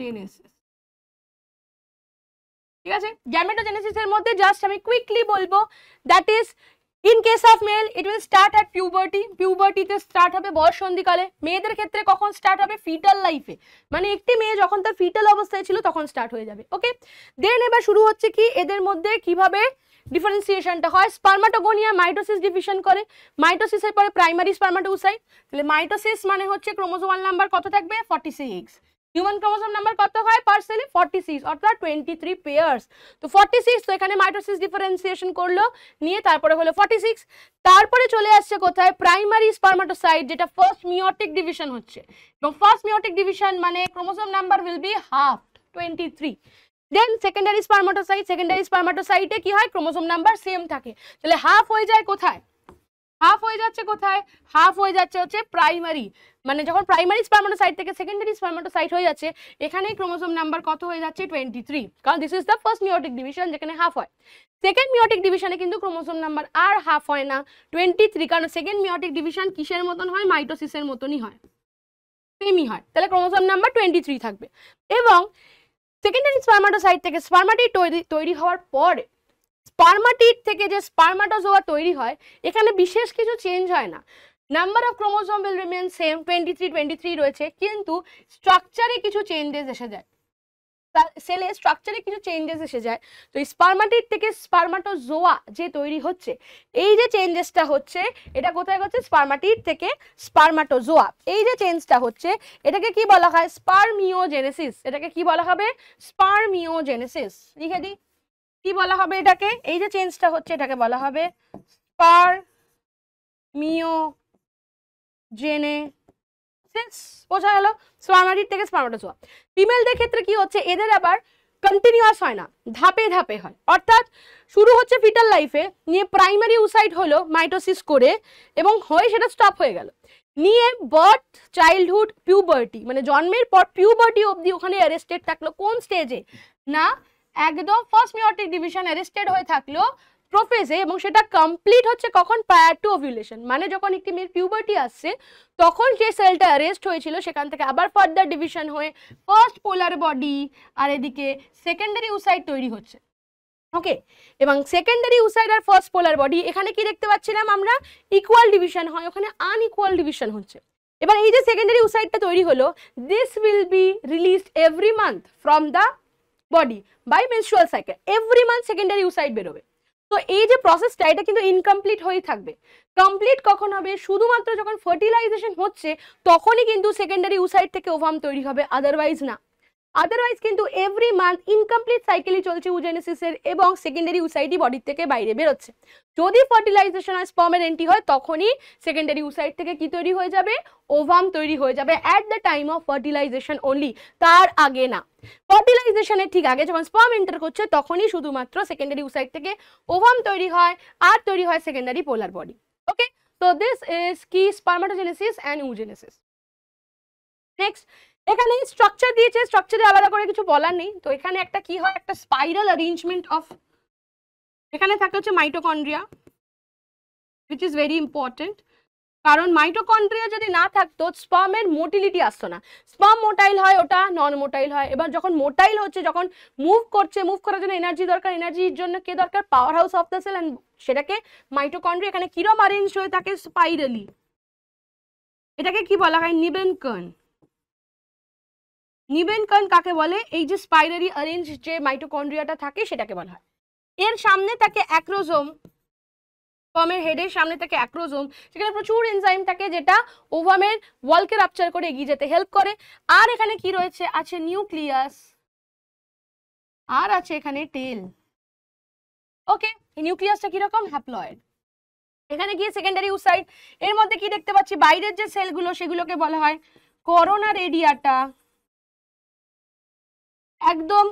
ঠিক আছে গ্যামেটোজেনেসিস এর মধ্যে জাস্ট আমি কুইকলি বলবো that is in case of male it will start puberty পিউবার্টিতে স্টার্ট হবে সন্ধিকালে মেয়েদের ক্ষেত্রে কখন স্টার্ট হবে ফিটাল লাইফে মানে একটি মেয়ে যখন তার ফিটাল অবস্থায় ছিল তখন স্টার্ট হয়ে যাবে ওকে দেন এবার শুরু হচ্ছে কি এদের মধ্যে কিভাবে ডিফারেন্সিয়েশনটা হয় স্পার্মাটোগোনিয়া মাইটোসিস ডিভিশন করে মাইটোসিসের পরে প্রাইমারি স্পার্মাটোসাইট তাহলে মাইটোসিস মানে হচ্ছে ক্রোমোজোমাল নাম্বার কত থাকবে forty six human chromosome number কত হয় পার সেলে সিক্স অর্থাৎ টোয়েন্টি থ্রি পেয়ার্স তো ফর্টি সিক্স তো এখানে মাইটোসিস ডিফারেন্সিয়েশন করলো নিয়ে তারপরে হলো ফর্টি সিক্স তারপরে চলে আসছে কোথায় প্রাইমারি স্পার্মাটোসাইড যেটা ফার্স্ট মিওটিক ডিভিশন হচ্ছে এবং ফার্স্ট মিওটিক ডিভিশন মানে chromosome number will be half twenty three then secondary spermatocyte secondary স্পার্মাটোসাইটে কি হয় ক্রোমোজোম নাম্বার সেম থাকে তাহলে হাফ হয়ে যায় কোথায় হাফ হয়ে যাচ্ছে কোথায় হাফ হয়ে যাচ্ছে হচ্ছে প্রাইমারি মানে যখন প্রাইমারি সাইট থেকে সেকেন্ডারি সাইট হয়ে যাচ্ছে এখানেই ক্রোমোজোম নাম্বার কত হয়ে যাচ্ছে টোয়েন্টি থ্রি কারণ this is the first meiotic division যেখানে হাফ হয় সেকেন্ড মিওটিক ডিভিশনে কিন্তু ক্রোমোজোম নাম্বার আর হাফ হয় না টোয়েন্টি থ্রি কারণ সেকেন্ড মিওটিক ডিভিশন কিসের মতন হয় মাইটোসিসের মতনই হয় সেমই হয় তাহলে ক্রোমোজোম নাম্বার টোয়েন্টি থ্রি থাকবে এবং সেকেন্ডারি সাইট থেকে স্পার্মাটি তৈরি তৈরি হওয়ার পরে স্পার্মাটিক থেকে যে স্পার্মাটোজোয়া তৈরি হয় এখানে বিশেষ কিছু চেঞ্জ হয় না number of chromosome will remain same twenty three twenty three রয়েছে কিন্তু স্ট্রাকচারে কিছু চেঞ্জেস এসে যায় সেলে স্ট্রাকচারে কিছু চেঞ্জেস এসে যায় তো স্পার্মাটিক থেকে স্পার্মাটোজোয়া যে তৈরি হচ্ছে এই যে চেঞ্জেসটা হচ্ছে এটা কোথায় হচ্ছে স্পার্মাটিক থেকে স্পার্মাটোজোয়া এই যে চেঞ্জটা হচ্ছে এটাকে কি বলা হয় স্পার্মিওজেনেসিস এটাকে কি বলা হবে স্পার্মিওজেনেসিস লিখে দিই কি বলা হবে এটাকে এই যে চেঞ্জটা হচ্ছে এটাকে বলা হবে পার মিও জেনে বোঝা গেল স্পার্মাটির থেকে স্পার্মাটোজোয়া ফিমেলদের ক্ষেত্রে কি হচ্ছে এদের আবার কন্টিনিউয়াস হয় না ধাপে ধাপে হয় অর্থাৎ শুরু হচ্ছে ফিটাল লাইফে নিয়ে প্রাইমারি উসাইড হলো মাইটোসিস করে এবং হয়ে সেটা স্টপ হয়ে গেল নিয়ে বার্থ চাইল্ডহুড পিউবার্টি মানে জন্মের পর পিউবার্টি অবধি ওখানে অ্যারেস্টেড থাকলো কোন স্টেজে না একদম ফার্স্ট মিওটিক ডিভিশন অ্যারেস্টেড হয়ে থাকলো প্রোফেজে এবং সেটা কমপ্লিট হচ্ছে কখন প্রায়ার টু অভিউলেশন মানে যখন একটি মেয়ের পিউবার্টি আসছে তখন যে সেলটা অ্যারেস্ট হয়েছিল সেখান থেকে আবার ফার্দার ডিভিশন হয়ে ফার্স্ট পোলার বডি আর এদিকে সেকেন্ডারি উসাইড তৈরি হচ্ছে ওকে এবং সেকেন্ডারি উসাইড আর ফার্স্ট পোলার বডি এখানে কি দেখতে পাচ্ছিলাম আমরা ইকুয়াল ডিভিশন হয় ওখানে আনইকুয়াল ডিভিশন হচ্ছে এবার এই যে সেকেন্ডারি উসাইডটা তৈরি হলো this will be released every month from the body by menstrual cycle every month secondary oocyte বেরোবে তো এই যে প্রসেসটা এটা কিন্তু ইনকমপ্লিট হয়েই থাকবে কমপ্লিট কখন হবে শুধুমাত্র যখন ফার্টিলাইজেশন হচ্ছে তখনই কিন্তু সেকেন্ডারি ইউসাইড থেকে ওভাম তৈরি হবে আদারওয়াইজ না আদারওয়াইজ কিন্তু এভরি মান্থ ইনকমপ্লিট সাইকেলই চলছে ইউজেনেসিসের এবং সেকেন্ডারি উসাইটি বডির থেকে বাইরে বেরোচ্ছে যদি ফার্টিলাইজেশন আর স্পমের এন্ট্রি হয় তখনই সেকেন্ডারি উসাইট থেকে কি তৈরি হয়ে যাবে ওভাম তৈরি হয়ে যাবে at the time of fertilization only তার আগে না ফার্টিলাইজেশনের ঠিক আগে যখন স্পম এন্টার করছে তখনই শুধুমাত্র সেকেন্ডারি উসাইট থেকে ওভাম তৈরি হয় আর তৈরি হয় সেকেন্ডারি পোলার বডি ওকে তো দিস ইজ কি স্পার্মাটোজেনেসিস অ্যান্ড ইউজেনেসিস নেক্সট এখানে স্ট্রাকচার দিয়েছে স্ট্রাকচারে আলাদা করে কিছু বলার নেই তো এখানে একটা কি হয় একটা স্পাইরাল অ্যারেঞ্জমেন্ট অফ এখানে থাকে হচ্ছে mitochondria which is very important কারণ মাইটোকন্ড্রিয়া যদি না থাকতো স্পামের মোটিলিটি আসতো না স্পাম মোটাইল হয় ওটা নন মোটাইল হয় এবার যখন মোটাইল হচ্ছে যখন মুভ করছে মুভ করার জন্য এনার্জি দরকার এনার্জির জন্য কে দরকার power house of the cell and সেটাকে মাইটোকন্ড্রিয়া এখানে কিরম অ্যারেঞ্জ হয়ে থাকে স্পাইরালি এটাকে কি বলা হয় নিবেনকন নিবেনকন কাকে বলে এই যে স্পাইরারি অরেঞ্জ যে মাইটোকন্ড্রিয়াটা থাকে সেটাকে বলা হয় এর সামনে তাকে অ্যাক্রোজোম ফর্মের হেডের সামনে থাকে অ্যাক্রোজোম সেখানে প্রচুর এনজাইম থাকে যেটা ওভামের ওয়ালকে রাপচার করে এগিয়ে যেতে হেল্প করে আর এখানে কি রয়েছে আছে নিউক্লিয়াস আর আছে এখানে টেল ওকে এই নিউক্লিয়াসটা কিরকম হ্যাপ্লয়েড এখানে গিয়ে সেকেন্ডারি উসাইড এর মধ্যে কি দেখতে পাচ্ছি বাইরের যে সেলগুলো সেগুলোকে বলা হয় করোনা রেডিয়াটা একদম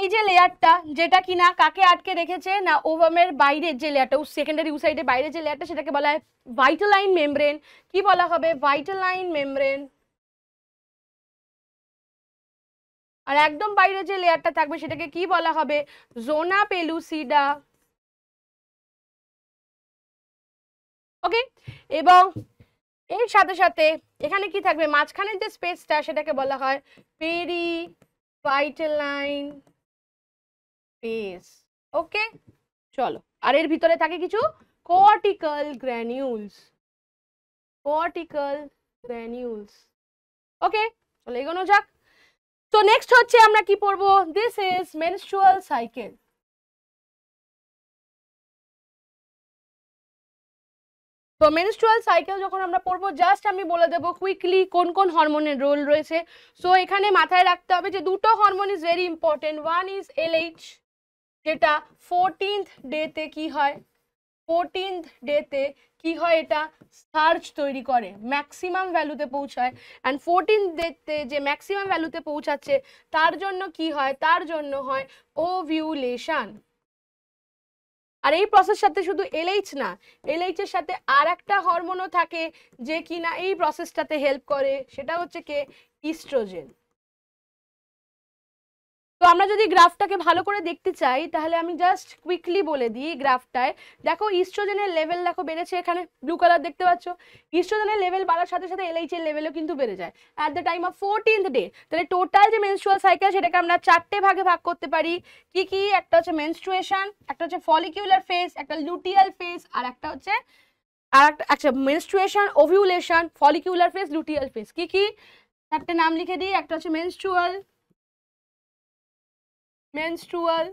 এই যে লেয়ারটা যেটা কি না কাকে আটকে রেখেছে না ওভামের বাইরের যে লেয়ারটা সেকেন্ডারি ইউসাইডের বাইরের যে লেয়ারটা সেটাকে বলা হয় ভাইটালাইন মেমব্রেন কি বলা হবে ভাইটালাইন মেমব্রেন আর একদম বাইরে যে লেয়ারটা থাকবে সেটাকে কি বলা হবে জোনা পেলুসিডা ওকে এবং এর সাথে সাথে এখানে কি থাকবে মাঝখানের যে স্পেসটা সেটাকে বলা হয় পেরি ফাইটেলাইন স্পেস ওকে চলো আর এর ভিতরে থাকে কিছু cortical granules cortical granules okay চলো এগোনো যাক তো নেক্সট হচ্ছে আমরা কি পড়বো দিস ইজ মেনস্ট্রুয়াল সাইকেল তো মেনস্ট্রুয়াল সাইকেল যখন আমরা পড়বো জাস্ট আমি বলে দেবো কুইকলি কোন কোন হরমোনের রোল রয়েছে সো এখানে মাথায় রাখতে হবে যে দুটো hormone is very important one is LH যেটা ফোরটিন্থ ডেতে কি হয় ফোরটিন্থ ডেতে কি হয় এটা সার্চ তৈরি করে ম্যাক্সিমাম ভ্যালুতে পৌঁছায় অ্যান্ড ফোরটিন ডেতে যে ম্যাক্সিমাম ভ্যালুতে পৌঁছাচ্ছে তার জন্য কি হয় তার জন্য হয় ওভিউলেশান আর এই প্রসেস সাথে শুধু এলএইচ না এলএইচ এর সাথে আর একটা হরমোনও থাকে যে কিনা এই প্রসেসটাতে হেল্প করে সেটা হচ্ছে কে ইস্ট্রোজেন তো আমরা যদি গ্রাফটাকে ভালো করে দেখতে চাই তাহলে আমি জাস্ট কুইকলি বলে দিই গ্রাফটায় দেখো ইস্ট্রোজেনের লেভেল দেখো বেড়েছে এখানে ব্লু কালার দেখতে পাচ্ছ ইস্ট্রোজেনের লেভেল বাড়ার সাথে সাথে এলএইচ লেভেলও কিন্তু বেড়ে যায় at the time of fourteenth day তাহলে টোটাল যে মেনস্ট্রুয়াল সাইকেল সেটাকে আমরা চারটে ভাগে ভাগ করতে পারি কি কি একটা হচ্ছে মেনস্ট্রুয়েশন একটা হচ্ছে ফলিকিউলার ফেস একটা লুটিয়াল ফেস আর একটা হচ্ছে আর একটা আচ্ছা menstruation ovulation follicular phase luteal phase কি কি চারটে নাম লিখে দিই একটা হচ্ছে মেনস্ট্রুয়াল মেনস্ট্রুয়াল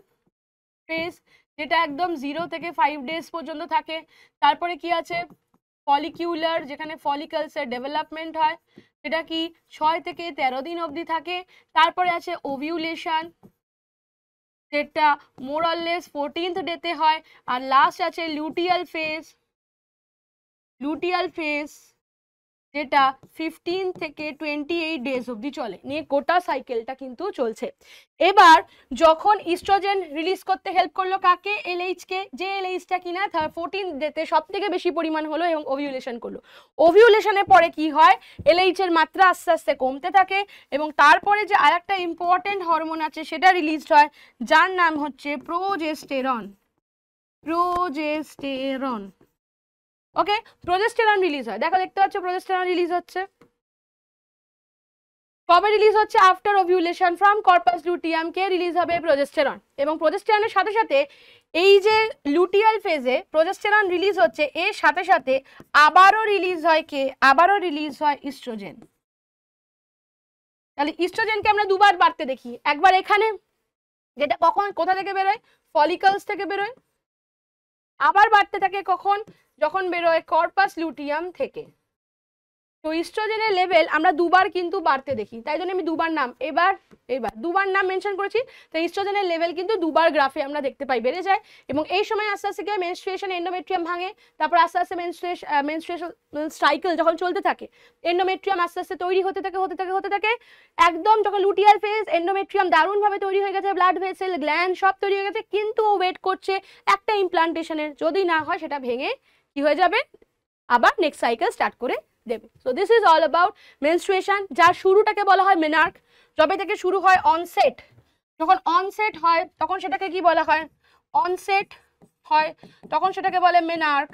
ফেস যেটা একদম জিরো থেকে ফাইভ ডেজ পর্যন্ত থাকে তারপরে কি আছে ফলিকিউলার যেখানে ফলিকালসের ডেভেলপমেন্ট হয় সেটা কি ছয় থেকে তেরো দিন অবধি থাকে তারপরে আছে ওভিউলেশন যেটা মোরললেস ফোরটিন্থ ডেতে হয় আর লাস্ট আছে লুটিয়াল ফেস লুটিয়াল ফেস যেটা ফিফটিন থেকে টোয়েন্টি এইট ডেজ অবধি চলে নিয়ে গোটা সাইকেলটা কিন্তু চলছে এবার যখন ইস্ট্রোজেন রিলিজ করতে হেল্প করলো কাকে এলএইচকে যে এলএইচটা কিনা ফোরটিন ডেতে সব থেকে বেশি পরিমাণ হলো এবং ওভিউলেশন করলো ওভিউলেশনের পরে কি হয় এলএইচের মাত্রা আস্তে আস্তে কমতে থাকে এবং তারপরে যে আর একটা ইম্পর্টেন্ট হরমোন আছে সেটা রিলিজড হয় যার নাম হচ্ছে progesterone progesterone okay progesterone release হয় দেখো দেখতে পাচ্ছ প্রজেস্টেরন রিলিজ হচ্ছে কবে রিলিজ হচ্ছে after ovulation from corpus luteum কে রিলিজ হবে প্রজেস্টেরন এবং প্রজেস্টেরনের সাথে সাথে এই যে লুটিয়াল ফেজে প্রজেস্টেরন রিলিজ হচ্ছে এর সাথে সাথে আবারও রিলিজ হয় কে আবারও রিলিজ হয় ইস্ট্রোজেন তাহলে ইস্ট্রোজেনকে আমরা দুবার বাড়তে দেখি একবার এখানে যেটা কখন কোথা থেকে বেরোয় ফলিকলস থেকে বেরোয় আবার বাড়তে থাকে কখন যখন বেরোয় কর্পাস লুটিয়াম থেকে তো ইস্ট্রোজেনের লেভেল আমরা দুবার কিন্তু বাড়তে দেখি তাই জন্য আমি দুবার নাম এবার এবার দুবার নাম মেনশন করেছি তো ইস্ট্রোজেনের লেভেল কিন্তু দুবার গ্রাফে আমরা দেখতে পাই বেড়ে যায় এবং এই সময় আস্তে আস্তে গিয়ে মেনস্ট্রুয়েশন এন্ডোমেট্রিয়াম ভাঙে তারপর আস্তে আস্তে মেনস্ট্রুয়েশন মেনস্ট্রুয়েশন সাইকেল যখন চলতে থাকে এন্ডোমেট্রিয়াম আস্তে আস্তে তৈরি হতে থাকে হতে থাকে হতে থাকে একদম যখন লুটিয়াল ফেজ এন্ডোমেট্রিয়াম দারুণভাবে তৈরি হয়ে গেছে ব্লাড ভেসেল গ্ল্যান্ড সব তৈরি হয়ে গেছে কিন্তু ওয়েট করছে একটা ইমপ্লান্টেশনের যদি না হয় সেটা ভেঙে কি হয়ে যাবে আবার নেক্সট সাইকেল স্টার্ট করে দেবে so this is all about menstruation যার শুরুটাকে বলা হয় মেনার্ক যবে থেকে শুরু হয় অনসেট যখন অনসেট হয় তখন সেটাকে কি বলা হয় অনসেট হয় তখন সেটাকে বলে মেনার্ক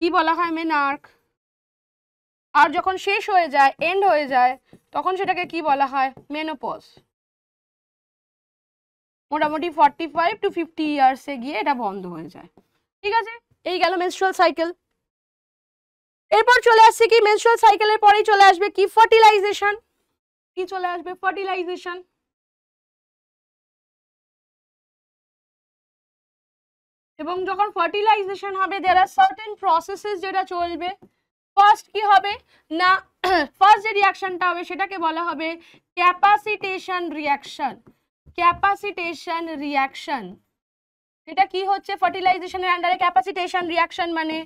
কি বলা হয় মেনার্ক আর যখন শেষ হয়ে যায় এন্ড হয়ে যায় তখন সেটাকে কি বলা হয় মেনোপজ মোটামুটি ফর্টি ফাইভ টু ফিফটি ইয়ার্সে গিয়ে এটা বন্ধ হয়ে যায় ঠিক আছে এই গেল মেনস্ট্রুয়াল সাইকেল এরপর চলে আসছে কি মেনস্ট্রুয়াল সাইকেলের পরেই চলে আসবে কি ফার্টিলাইজেশন কি চলে আসবে ফার্টিলাইজেশন এবং যখন ফার্টিলাইজেশন হবে দেয়ার আর সার্টেন প্রসেসেস যেটা চলবে ফার্স্ট কি হবে না ফার্স্ট *clears throat* যে রিয়াকশনটা হবে সেটাকে বলা হবে ক্যাপাসিটেশন রিয়াকশন ক্যাপাসিটেশন রিয়াকশন এটা কি হচ্ছে ফার্টিলাইজেশনের আন্ডারে ক্যাপাসিটেশন রিয়াকশন মানে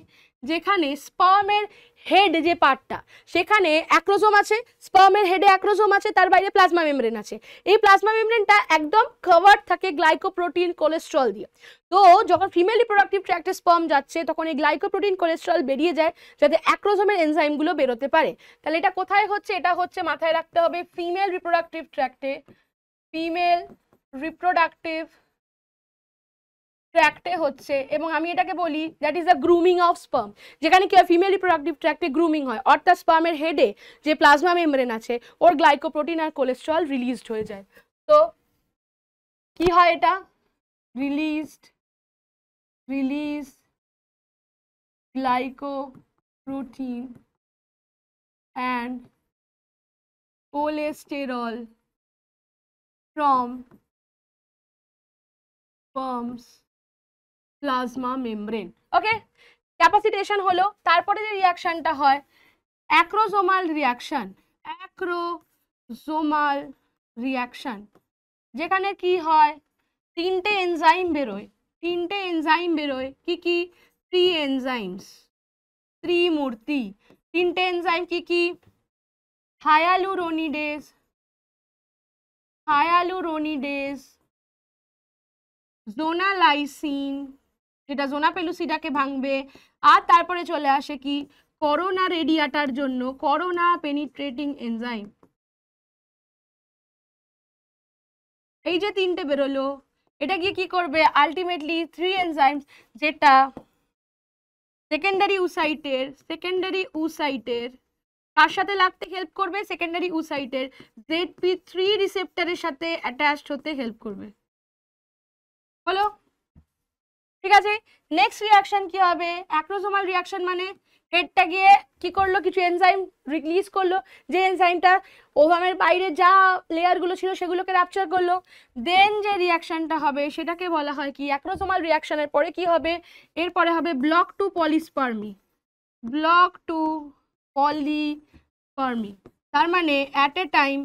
যেখানে স্পমের হেড যে পার্টটা সেখানে অ্যাক্রোজোম আছে স্পমের হেডে অ্যাক্রোজোম আছে তার বাইরে প্লাজমা মেমব্রেন আছে এই প্লাজমা মেমব্রেনটা একদম কভার থাকে গ্লাইকোপ্রোটিন কোলেস্ট্রল দিয়ে তো যখন ফিমেল রিপ্রোডাক্টিভ ট্র্যাক্টে স্পম যাচ্ছে তখন এই গ্লাইকোপ্রোটিন কোলেস্ট্রল বেরিয়ে যায় যাতে অ্যাক্রোজোমের এনজাইমগুলো বেরোতে পারে তাহলে এটা কোথায় হচ্ছে এটা হচ্ছে মাথায় রাখতে হবে ফিমেল রিপ্রোডাক্টিভ ট্র্যাক্টে ফিমেল রিপ্রোডাক্টিভ ট্র্যাক্টে হচ্ছে এবং আমি এটাকে বলি that is the grooming of sperm যেখানে কি ফিমেল রিপ্রোডাক্টিভ ট্র্যাক্টে গ্রুমিং হয় অর্থাৎ স্পার্মের হেডে যে প্লাজমা মেমব্রেন আছে ওর গ্লাইকোপ্রোটিন আর কোলেস্ট্রল রিলিজড হয়ে যায় তো কি হয় এটা released release glycoprotein and cholesterol from sperm's plasma membrane okay capacitation হলো তারপরে যে রিয়াকশানটা হয় অ্যাক্রোজোমাল রিয়াকশান অ্যাক্রোজোমাল রিয়াকশান যেখানে কি হয় তিনটে এনজাইম বেরোয় তিনটে এনজাইম বেরোয় কি কি থ্রি এনজাইমস ত্রিমূর্তি তিনটে এনজাইম কি কি হায়ালুরোনিডেস হায়ালুরোনিডেস জোনালাইসিন যেটা জোনা পেলুসিডাকে ভাঙবে আর তারপরে চলে আসে কি করোনা রেডিয়াটার জন্য করোনা পেনিট্রেটিং এনজাইম এই যে তিনটে বেরোলো এটা গিয়ে কি করবে আলটিমেটলি থ্রি এনজাইমস যেটা সেকেন্ডারি উসাইটের সেকেন্ডারি উসাইটের কার সাথে লাগতে হেল্প করবে সেকেন্ডারি উসাইটের জেড পি থ্রি রিসেপ্টারের সাথে অ্যাটাচড হতে হেল্প করবে হলো ঠিক আছে নেক্সট রিয়াকশন কি হবে অ্যাক্রোজোমাল রিয়াকশন মানে হেডটা গিয়ে কি করলো কিছু এনজাইম রিলিজ করলো যে এনজাইমটা ওভামের বাইরে যা লেয়ারগুলো ছিল সেগুলোকে র্যাপচার করলো দেন যে রিয়াকশানটা হবে সেটাকে বলা হয় কি অ্যাক্রোসোমাল রিয়াকশানের পরে কি হবে এরপরে হবে block to polyspermy block to polyspermy তার মানে অ্যাট এ টাইম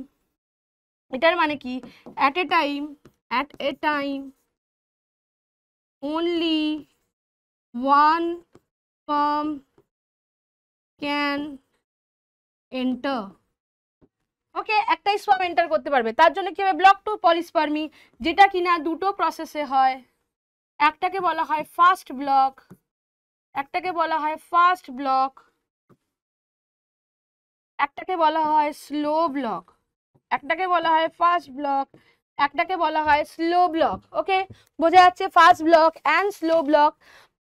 এটার মানে কি at a time at a time only one firm can enter okay একটাই সোয়াম এন্টার করতে পারবে তার জন্য কি হবে ব্লক টু পলিসপার্মি যেটা কিনা দুটো প্রসেসে হয় একটাকে বলা হয় ফার্স্ট ব্লক একটাকে বলা হয় ফার্স্ট ব্লক একটাকে বলা হয় স্লো ব্লক একটাকে বলা হয় ফার্স্ট ব্লক একটাকে বলা হয় স্লো ব্লক ওকে বোঝা যাচ্ছে fast block and slow block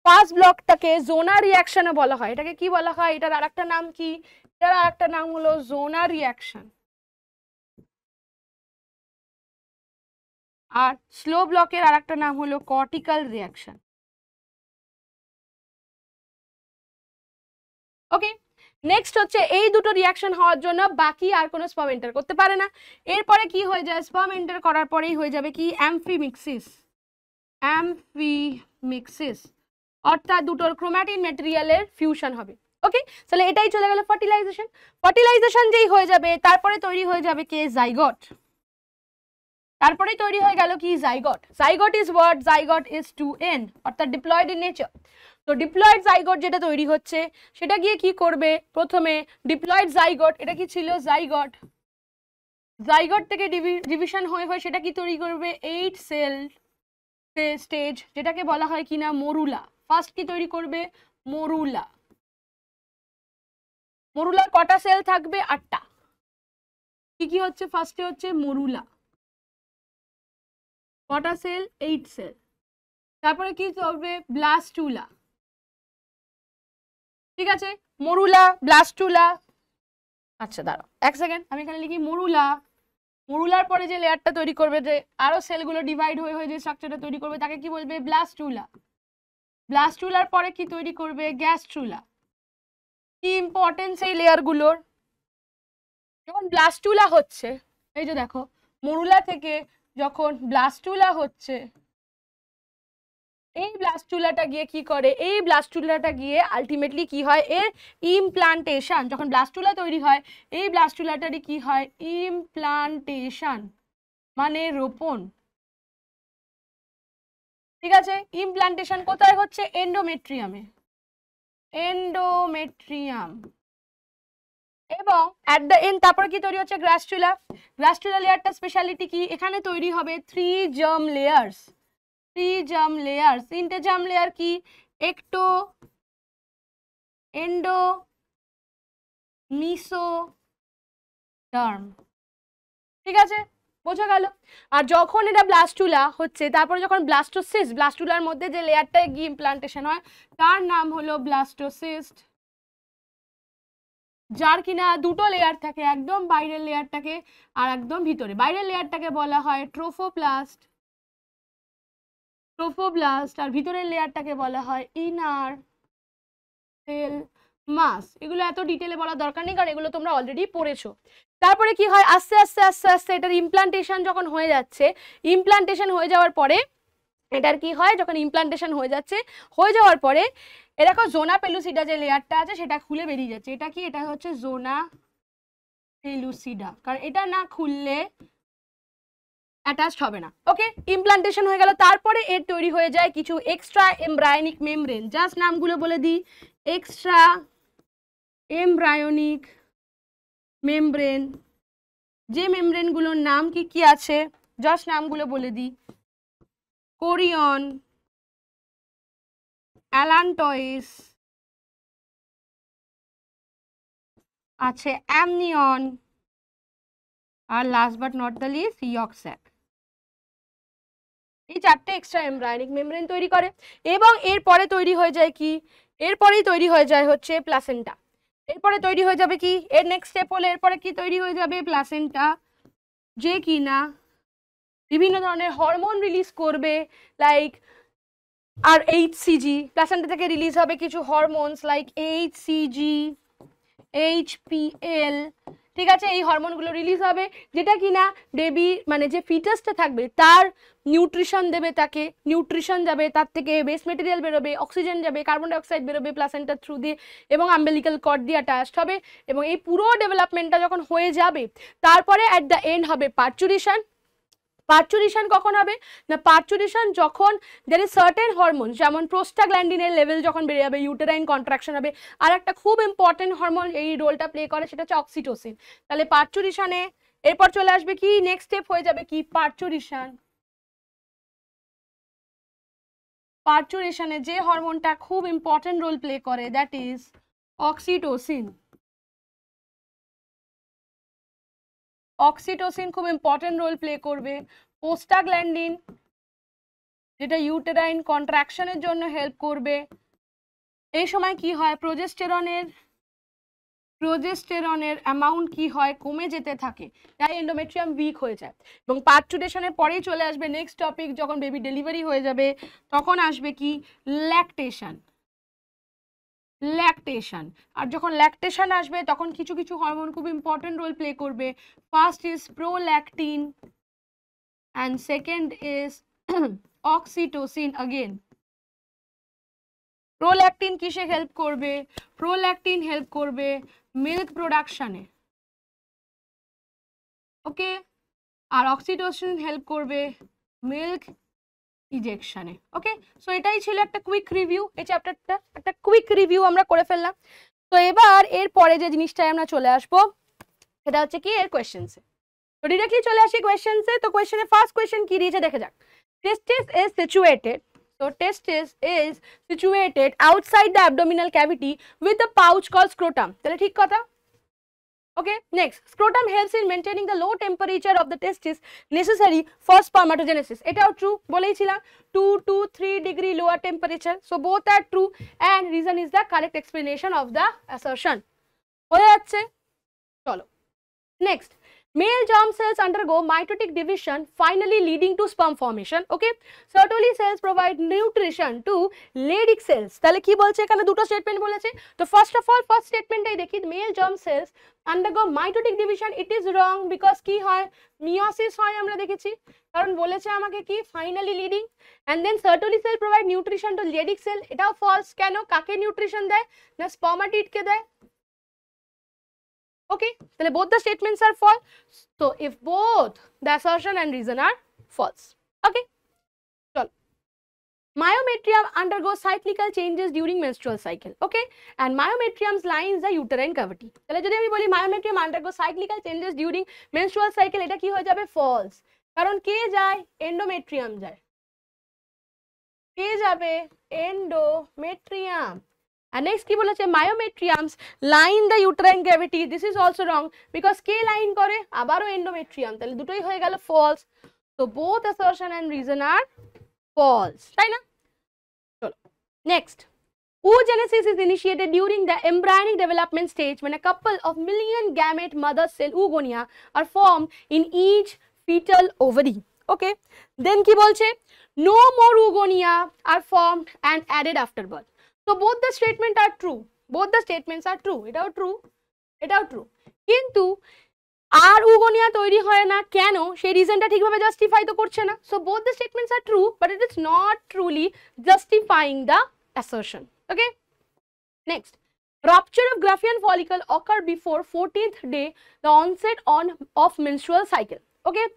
fast ব্লকটাকে জোনা রিয়াকশনও বলা হয় এটাকে কি বলা হয় এটার আরেকটা নাম কি এটার আরেকটা নাম হলো জোনা রিয়াকশন আর স্লো ব্লকের আরেকটা নাম হলো কর্টিক্যাল রিয়াকশন ওকে নেক্সট হচ্ছে এই দুটো রিয়াকশন হওয়ার জন্য বাকি আর কোনো স্পাম এন্টার করতে পারে না এরপরে কি হয়ে যায় স্পাম এন্টার করার পরেই হয়ে যাবে কি অ্যাম্ফিমিক্সিস অ্যাম্ফিমিক্সিস অর্থাৎ দুটোর ক্রোম্যাটিন মেটেরিয়ালের ফিউশন হবে ওকে তাহলে এটাই চলে গেল ফার্টিলাইজেশন ফার্টিলাইজেশন যেই হয়ে যাবে তারপরে তৈরি হয়ে যাবে কে জাইগট তারপরে তৈরি হয়ে গেল কি zygote zygote is what zygote is two N অর্থাৎ ডিপ্লয়েড ইন নেচার তো ডিপ্লয়েড জাইগট যেটা তৈরি হচ্ছে সেটা গিয়ে কি করবে প্রথমে ডিপ্লয়েড জাইগট এটা কি ছিল জাইগট জাইগট থেকে ডিভিশন হয়ে হয়ে সেটা কি তৈরি করবে এইট সেল স্টেজ যেটাকে বলা হয় কিনা মরুলা ফার্স্ট কি তৈরি করবে মরুলা মরুলার কটা সেল থাকবে আটটা কি কি হচ্ছে ফার্স্টে হচ্ছে মরুলা কটা সেল এইট সেল তারপরে কি চলবে ব্লাস্টুলা ঠিক আছে মরুলা ব্লাস্টুলা আচ্ছা দাঁড়ো এক সেকেন্ড আমি এখানে লিখি মরুলা মরুলার পরে যে লেয়ারটা তৈরি করবে যে আরও সেলগুলো ডিভাইড হয়ে হয়ে যে স্ট্রাকচারটা তৈরি করবে তাকে কি বলবে ব্লাস্টুলা ব্লাস্টুলার পরে কি তৈরি করবে গ্যাস্ট্রুলা কি ইম্পর্টেন্স এই লেয়ারগুলোর যখন ব্লাস্টুলা হচ্ছে এই যে দেখো মরুলা থেকে যখন ব্লাস্টুলা হচ্ছে এই ব্লাস্টুলাটা গিয়ে কি করে এই ব্লাস্টুলাটা গিয়ে আলটিমেটলি কি হয় এর ইমপ্লান্টেশন যখন ব্লাস্টুলা তৈরি হয় এই ব্লাস্টুলাটারই কি হয় ইমপ্লান্টেশন মানে রোপণ ঠিক আছে ইমপ্লান্টেশন কোথায় হচ্ছে এন্ডোমেট্রিয়ামে এন্ডোমেট্রিয়াম এবং অ্যাট দ্য এন্ড তারপর কি তৈরি হচ্ছে গ্রাস্টুলা গ্রাস্টুলা লেয়ারটা স্পেশালিটি কি এখানে তৈরি হবে থ্রি জম লেয়ার্স ট্রিজাম লেয়ার সিন্টেজাম লেয়ার কি একটো এন্ডো মিসো টার্ম ঠিক আছে বোঝা গেল আর যখন এটা ব্লাস্টুলা হচ্ছে তারপরে যখন ব্লাস্টোসিস্ট ব্লাস্টুলার মধ্যে যে লেয়ারটায় গিয়ে ইমপ্লান্টেশন হয় তার নাম হলো ব্লাস্টোসিস্ট যার কিনা দুটো লেয়ার থাকে একদম বাইরের লেয়ারটাকে আর একদম ভিতরে বাইরের লেয়ারটাকে বলা হয় ট্রোফোপ্লাস্ট ট্রোফোব্লাস্ট আর ভিতরের লেয়ারটাকে বলা হয় ইনার সেল মাস এগুলো এত ডিটেলে বলার দরকার নেই কারণ এগুলো তোমরা অলরেডি পড়েছো তারপরে কি হয় আস্তে আস্তে আস্তে আস্তে এটার ইমপ্লান্টেশন যখন হয়ে যাচ্ছে ইমপ্লান্টেশন হয়ে যাওয়ার পরে এটার কি হয় যখন ইমপ্লান্টেশন হয়ে যাচ্ছে হয়ে যাওয়ার পরে দেখো জোনা পেলুসিডা যে লেয়ারটা আছে সেটা খুলে বেরিয়ে যাচ্ছে এটা কি এটা হচ্ছে জোনা পেলুসিডা কারণ এটা না খুললে অ্যাটাচড হবে না ওকে ইমপ্লান্টেশন হয়ে গেল তারপরে এর তৈরি হয়ে যায় কিছু এক্সট্রা এমব্রায়োনিক মেমব্রেন জাস্ট নামগুলো বলে দিই এক্সট্রা এমব্রায়োনিক মেমব্রেন যে মেমব্রেনগুলোর নাম কি কি আছে জাস্ট নামগুলো বলে দিই কোরিয়ন অ্যালান্টয়েস আছে অ্যামনিয়ন আর last but not the least yolk sac এই চারটে এক্সট্রা এমব্রায়নিক মেমব্রেন তৈরি করে এবং এরপরে তৈরি হয়ে যায় কি এরপরেই তৈরি হয়ে যায় হচ্ছে প্লাসেন্টা এরপরে তৈরি হয়ে যাবে কি এর নেক্সট স্টেপ হলে এরপরে কি তৈরি হয়ে যাবে প্লাসেন্টা যে কি না বিভিন্ন ধরনের হরমোন রিলিজ করবে লাইক আর এইচসিজি প্লাসেন্টা থেকে রিলিজ হবে কিছু হরমোনস লাইক এইচসিজি এইচপিএল ঠিক আছে এই হরমোনগুলো রিলিজ হবে যেটা কি না বেবি মানে যে ফিটাসটা থাকবে তার নিউট্রিশন দেবে তাকে নিউট্রিশন যাবে তার থেকে বেস্ট মেটেরিয়াল বেরোবে অক্সিজেন যাবে কার্বন ডাইঅক্সাইড বেরোবে প্লাসেন্টার থ্রু দিয়ে এবং আম্বেলিক্যাল কট দিয়ে অ্যাটাস্ট হবে এবং এই পুরো ডেভেলপমেন্টটা যখন হয়ে যাবে তারপরে অ্যাট দ্য এন্ড হবে পার্চুরিশন পার্চুরেশন কখন হবে না পার্চুরেশন যখন দের ইজ সার্টেন হরমোন যেমন প্রোস্টাগ্ল্যান্ডিনের লেভেল যখন বেড়ে যাবে ইউটেরাইন কন্ট্রাকশন হবে আর একটা খুব ইম্পর্টেন্ট হরমোন এই রোলটা প্লে করে সেটা হচ্ছে অক্সিটোসিন তাহলে পার্চুরেশনে এরপর চলে আসবে কি নেক্সট স্টেপ হয়ে যাবে কি পার্চুরেশন পার্চুরেশনে যে হরমোনটা খুব ইম্পর্টেন্ট রোল প্লে করে দ্যাট ইজ অক্সিটোসিন অক্সিটোসিন খুব ইম্পর্টেন্ট রোল প্লে করবে পোস্টাগ্ল্যান্ডিন যেটা ইউটেরাইন কন্ট্রাকশনের জন্য হেল্প করবে এই সময় কি হয় প্রোজেস্টেরনের প্রোজেস্টেরনের অ্যামাউন্ট কি হয় কমে যেতে থাকে তাই এন্ডোমেট্রিয়াম উইক হয়ে যায় এবং পার্টুডেশনের পরেই চলে আসবে নেক্সট টপিক যখন বেবি ডেলিভারি হয়ে যাবে তখন আসবে কি ল্যাকটেশন ল্যাকটেশন আর যখন ল্যাকটেশন আসবে তখন কিছু কিছু হরমোন খুব ইম্পর্টেন্ট রোল প্লে করবে first is prolactin and second is *clears throat* oxytocin again prolactin কিসে হেল্প করবে প্রোল্যাকটিন হেল্প করবে মিল্ক প্রোডাকশানে ওকে আর অক্সিটোসিন হেল্প করবে মিল্ক ইজেকশানে ওকে সো এটাই ছিল একটা কুইক রিভিউ এই চ্যাপ্টারটা একটা কুইক রিভিউ আমরা করে ফেললাম তো এবার এর পরে যে জিনিসটায় আমরা চলে আসবো সেটা হচ্ছে কি এর কোয়েশ্চেন্সে তো ডিরেক্টলি চলে আসি কোয়েশ্চেন্সে তো কোয়েশ্চেনে ফার্স্ট কোয়েশ্চেন কি দিয়েছে দেখা যাক testis সিচুয়েটেড তো test testis is situated outside the abdominal cavity with a pouch call scrotum তাহলে ঠিক কথা Okay, next, scrotum helps in maintaining the low temperature of the testis necessary for spermatogenesis. It are true, boleichila 2 to 3 degree lower temperature. So, both are true and reason is the correct explanation of the assertion. Next, Male germ cells undergo mitotic division finally leading to sperm formation. Okay. Sertoli cells provide nutrition to ladic cells. তাহলে কি বলছে এখানে statement statement বলেছে first of all first statement স্টেটমেন্টটাই দেখি male germ cells undergo mitotic division it is wrong because hoy হয় meiosis হয় আমরা দেখেছি কারণ বলেছে আমাকে কি finally Leydig and then Sertoli cell provide nutrition to Leydig cell এটাও ফলস kake nutrition নিউট্রিশন দেয় spermatid ke দেয় okay then both the statements are false so if both the assertion and reason are false okay chalo myometrium undergoes cyclical changes during menstrual cycle okay and myometrium's lines the uterine cavity তাহলে যদি আমি বলি myometrium undergoes cyclical changes during menstrual cycle eta ki হয়ে jabe false karon ke jay endometrium jay ke jabe endometrium And next what is myometriums line the uterine cavity. This is also wrong because k line kore abaro endometrium. Tale dutoi hoye gelo false. So both assertion and reason are false. Right na? Cholo. Next. Oogenesis is initiated during the embryonic development stage when a couple of million gamete mother cell oogonia are formed in each fetal ovary. Okay. Then ki bolche no more oogonia are formed and added after birth. তো both the statement are true statements the statements are true true true এটাও true কিন্তু আর উগোনিয়া তৈরি হয় না কেন সেই রিজনটা ঠিকভাবে জাস্টিফাই তো করছে না so both the statements are true but it is not truly justifying the assertion okay next rupture of graphian follicle occur before 14th day the onset on of menstrual cycle okay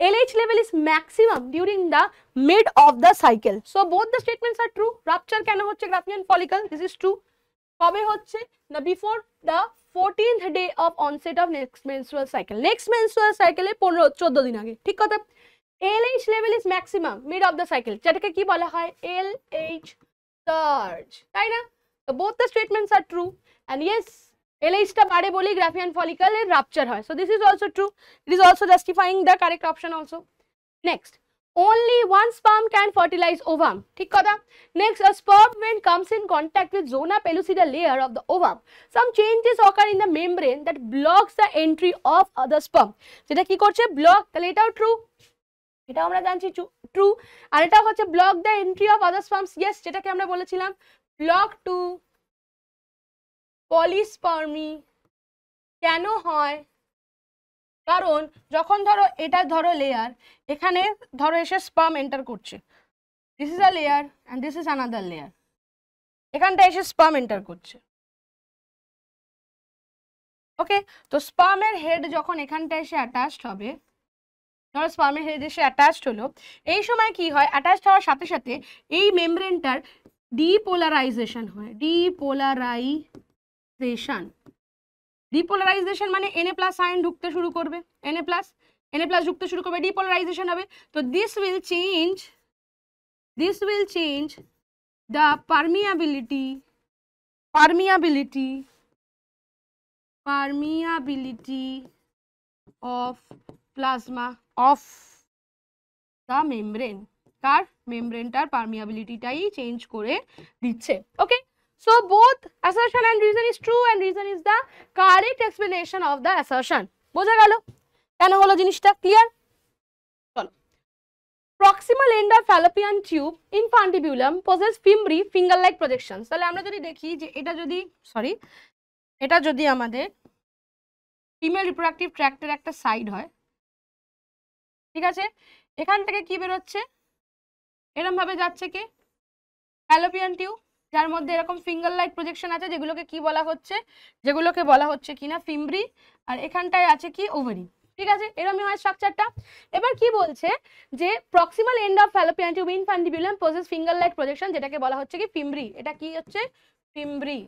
LH level is maximum during the mid of the cycle. So both the statements are true. Rupture কেন হচ্ছে graphene follicle? This is true. কবে হচ্ছে? না before the 14th day of onset of next menstrual cycle. Next menstrual cycle is 15 14 দিন আগে। ঠিক কথা। LH level is maximum mid of the cycle. যেটাকে কি বলা হয়? LH surge. Right না? So both the statements are true and yes LH বাড়ে বলেই গ্রাফিয়ান ফলিকল এর রাপচার হয় so this is also true it is also justifying the correct option also next only one sperm can fertilize ovum ঠিক কথা next a sperm when comes in contact with zona pellucida layer of the ovum some changes occur in the membrane that blocks the entry of other sperm যেটা কি করছে block তাহলে এটাও true এটা আমরা জানছি ট্রু আর এটা হচ্ছে block the entry of other sperms yes যেটাকে আমরা বলেছিলাম ব্লক টু পলিস্পার্মি কেন হয় কারণ যখন ধরো এটা ধরো লেয়ার এখানে ধরো এসে স্পার্ম এন্টার করছে this is a layer and this is another layer এখানটা এসে স্পার্ম এন্টার করছে ওকে তো স্পার্মের হেড যখন এখানটা এসে অ্যাটাচড হবে ধরো স্পার্মের হেড এসে অ্যাটাচড হলো এই সময় কি হয় অ্যাটাচড হওয়ার সাথে সাথে এই মেমব্রেনটার ডিপোলারাইজেশন হয় ডিপোলারাই ডিপোলারাইজেশন ডিপোলারাইজেশন মানে এনএ প্লাস আয়ন ঢুকতে শুরু করবে এনএ প্লাস এনএ প্লাস ঢুকতে শুরু করবে ডিপোলারাইজেশন হবে তো this will change this will change the permeability permeability permeability of plasma of the membrane তার মেমব্রেনটার পারমিয়াবিলিটিটাই চেঞ্জ করে দিচ্ছে ওকে So both assertion and reason is true and reason is the correct explanation of the assertion. বোঝা গেল কেন হলো জিনিসটা clear চলো proximal end of Fallopian tube infundibulum possesses fimbriae finger like projection তাহলে আমরা যদি দেখি যে এটা যদি সরি এটা যদি আমাদের ফিমেল রিপ্রোডাক্টিভ ট্র্যাক্টের একটা সাইড হয় ঠিক আছে এখান থেকে কি বেরোচ্ছে এরমভাবে যাচ্ছে কি ফ্যালোপিয়ান টিউব যার মধ্যে এরকম ফিঙ্গার লাইট প্রজেকশন আছে যেগুলোকে কি বলা হচ্ছে যেগুলোকে বলা হচ্ছে কিনা ফিমব্রি আর এখানটায় আছে কি ওভারি ঠিক আছে এরমই হয় স্ট্রাকচারটা এবার কি বলছে যে proximal end of Fallopian tube infundibulum possesses finger like projection যেটাকে বলা হচ্ছে কি ফিমব্রি এটা কি হচ্ছে ফিমব্রি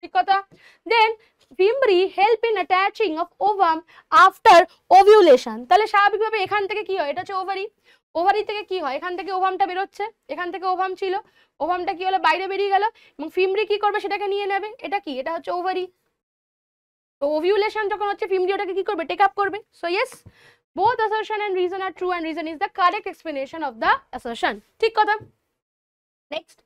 ঠিক কথা then fimbriae help in attaching of ovum after ovulation তাহলে স্বাভাবিকভাবে এখান থেকে কি হয় এটা হচ্ছে ওভারি ওভারি থেকে কি হয় এখান থেকে ওভামটা বেরোচ্ছে এখান থেকে ওভাম ছিল ওভামটা কি হলো বাইরে বেরিয়ে গেল এবং ফিমরি কি করবে সেটাকে নিয়ে নেবে এটা কি এটা হচ্ছে ওভারি তো ওভিউলেশন যখন হচ্ছে ফিমরি ওটাকে কি করবে টেক আপ করবে so yes both assertion and reason are true and reason is the correct explanation of the assertion ঠিক কথা next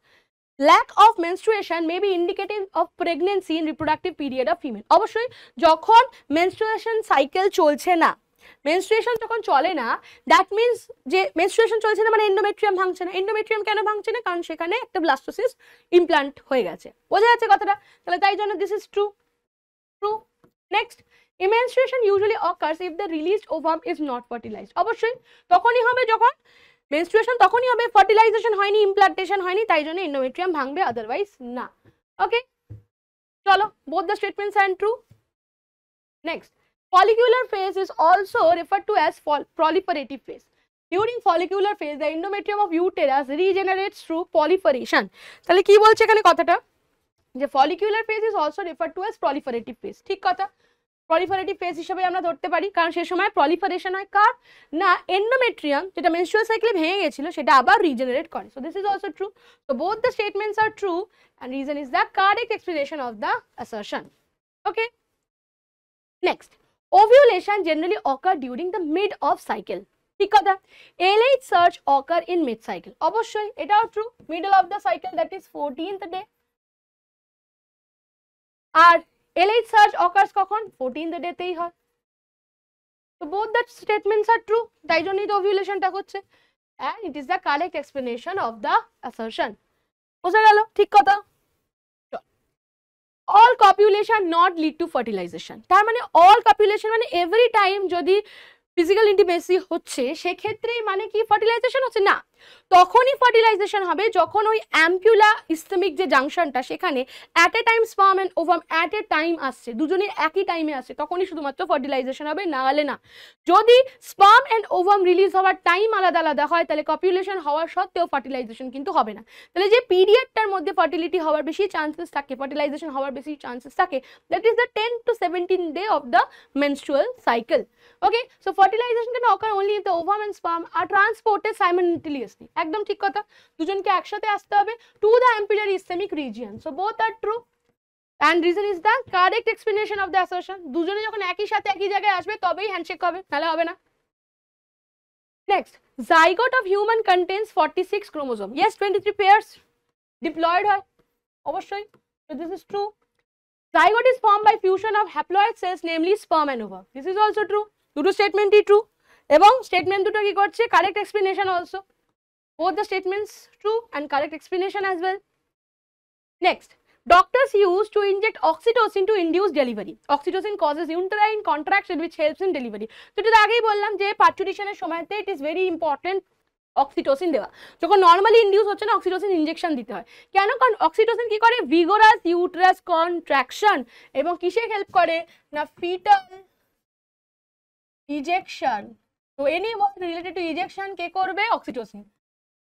lack of menstruation may be indicative of pregnancy in reproductive period of female অবশ্যই যখন menstruation cycle চলছে না menstruation যখন চলে না that means যে মেনস্ট্রুয়েশন চলছে না মানে এন্ডোমেট্রিয়াম ভাঙছে না এন্ডোমেট্রিয়াম কেন ভাঙছে না কারণ সেখানে একটা ব্লাস্টোসিস ইমপ্লান্ট হয়ে গেছে বোঝা যাচ্ছে কথাটা তাহলে তাই জন্য this is true true next menstruation usually occurs if the released ovum is not fertilized অবশ্যই তখনই হবে যখন মেনস্ট্রুয়েশন তখনই হবে ফার্টিলাইজেশন হয়নি ইমপ্লান্টেশন হয়নি তাই জন্য এন্ডোমেট্রিয়াম ভাঙবে আদারওয়াইজ না ওকে চলো both the statements and true next Follicular phase is also referred to as proliferative phase. During follicular phase, the endometrium of uterus regenerates through proliferation. তাহলে কি বলছে এখানে কথাটা যে follicular phase is also refer to as proliferative phase ঠিক কথা proliferative phase হিসেবে আমরা ধরতে পারি কারণ সে সময় প্রলিফারেশন হয় কার না এন্ডোমেট্রিয়াম যেটা মেনস্ট্রুয়াল সাইকেলে ভেঙে গেছিল সেটা আবার রিজেনারেট করে so this is also true so both the statements are true and reason is the correct explanation of the assertion okay next Ovulation generally occur during the mid of cycle. ঠিক কথা LH surge occur in mid cycle. অবশ্যই এটাও true middle of the cycle that is 14th day. আর LH surge occurs কখন 14th ডেতেই হয় তো both that statements are true তাই জন্যই তো অভিউলেশনটা হচ্ছে and it is the correct explanation of the assertion বোঝা গেল ঠিক কথা all copulation not lead to fertilization তার মানে অল কপিউলেশন মানে এভরি টাইম যদি ফিজিক্যাল ইন্টিমেসি হচ্ছে সেক্ষেত্রে মানে কি ফার্টিলাইজেশন হচ্ছে না তখনই ফার্টিলাইজেশন হবে যখন ওই অ্যাম্পিউলা ইসলামিক যে জাংশনটা সেখানে at a time sperm and ovum at a time আসছে দুজনের একই টাইমে আসছে তখনই শুধুমাত্র ফার্টিলাইজেশন হবে না হলে না যদি স্পাম অ্যান্ড ওভাম রিলিজ হওয়ার টাইম আলাদা আলাদা হয় তাহলে কপিউলেশন হওয়ার সত্ত্বেও ফার্টিলাইজেশন কিন্তু হবে না তাহলে যে পিরিয়ডটার মধ্যে ফার্টিলিটি হওয়ার বেশি চান্সেস থাকে ফার্টিলাইজেশন হওয়ার বেশি চান্সেস থাকে that is the ten to seventeen day of the menstrual cycle okay so fertilization can occur only if the ovum and sperm are transported obviously একদম ঠিক কথা দুজনকে একসাথে আসতে হবে to the ampullary isthmic region so both are true and reason is the correct explanation of the assertion দুজনে যখন একই সাথে একই জায়গায় আসবে তবেই হ্যান্ডশেক হবে তাহলে হবে না next zygote of human contains forty six chromosome yes twenty three pairs diploid হয় অবশ্যই this is true zygote is form by fusion of haploid cells namely sperm and ova this is also true দুটো স্টেটমেন্টই true এবং statement দুটো কি করছে correct explanation also both the statements true and correct explanation as well. Next, doctors use to inject oxytocin to induce delivery. Oxytocin causes uterine contraction which helps in delivery. তো এটা আগেই বললাম যে পার্টুরিশনের সময়তে it is very important oxytocin দেওয়া যখন normally induce হচ্ছে না অক্সিটোসিন ইঞ্জেকশন দিতে হয় কেন কারণ অক্সিটোসিন কি করে ভিগোরাস ইউট্রাস কন্ট্রাকশন এবং কিসে হেল্প করে না ফিটাল ইজেকশন তো any word related to ejection কে করবে অক্সিটোসিন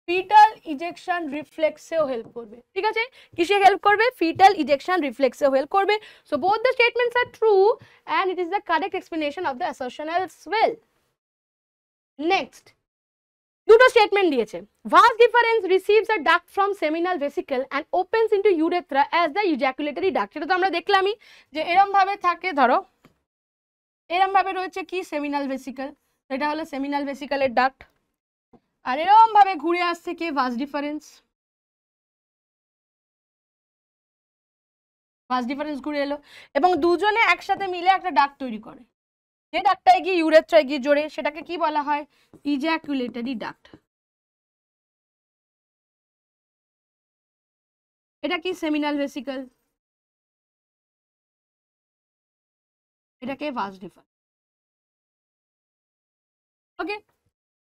ফিটাল ইজেকশন রিফ্লেক্সেও হেল্প করবে ঠিক আছে কিসে হেল্প করবে ফিটাল ইজেকশন রিফ্লেক্সেও হেল্প করবে so both the statements are true and it is the correct explanation of the assertion else well next দুটো স্টেটমেন্ট দিয়েছে vas deferens receives a duct from seminal vesicle and opens into urethra as the ejaculatory duct এটা তো আমরা দেখলামই যে এরমভাবে থাকে ধরো এরমভাবে রয়েছে কি সেমিনাল ভেসিকেল এটা হলো সেমিনাল ভেসিকেলের ডাক্ট আর এরমভাবে ঘুরে আসছে কে ফার্স্ট ডিফারেন্স ফার্স্ট ডিফারেন্স ঘুরে এলো এবং দুজনে একসাথে মিলে একটা ডাক তৈরি করে যে ডাকটায় গিয়ে ইউরেত্র এগিয়ে জোরে সেটাকে কি বলা হয় ইজ্যাকুলেটারি ডাক এটা কি সেমিনাল ভেসিকল এটাকে ভাস ডিফারেন্স ওকে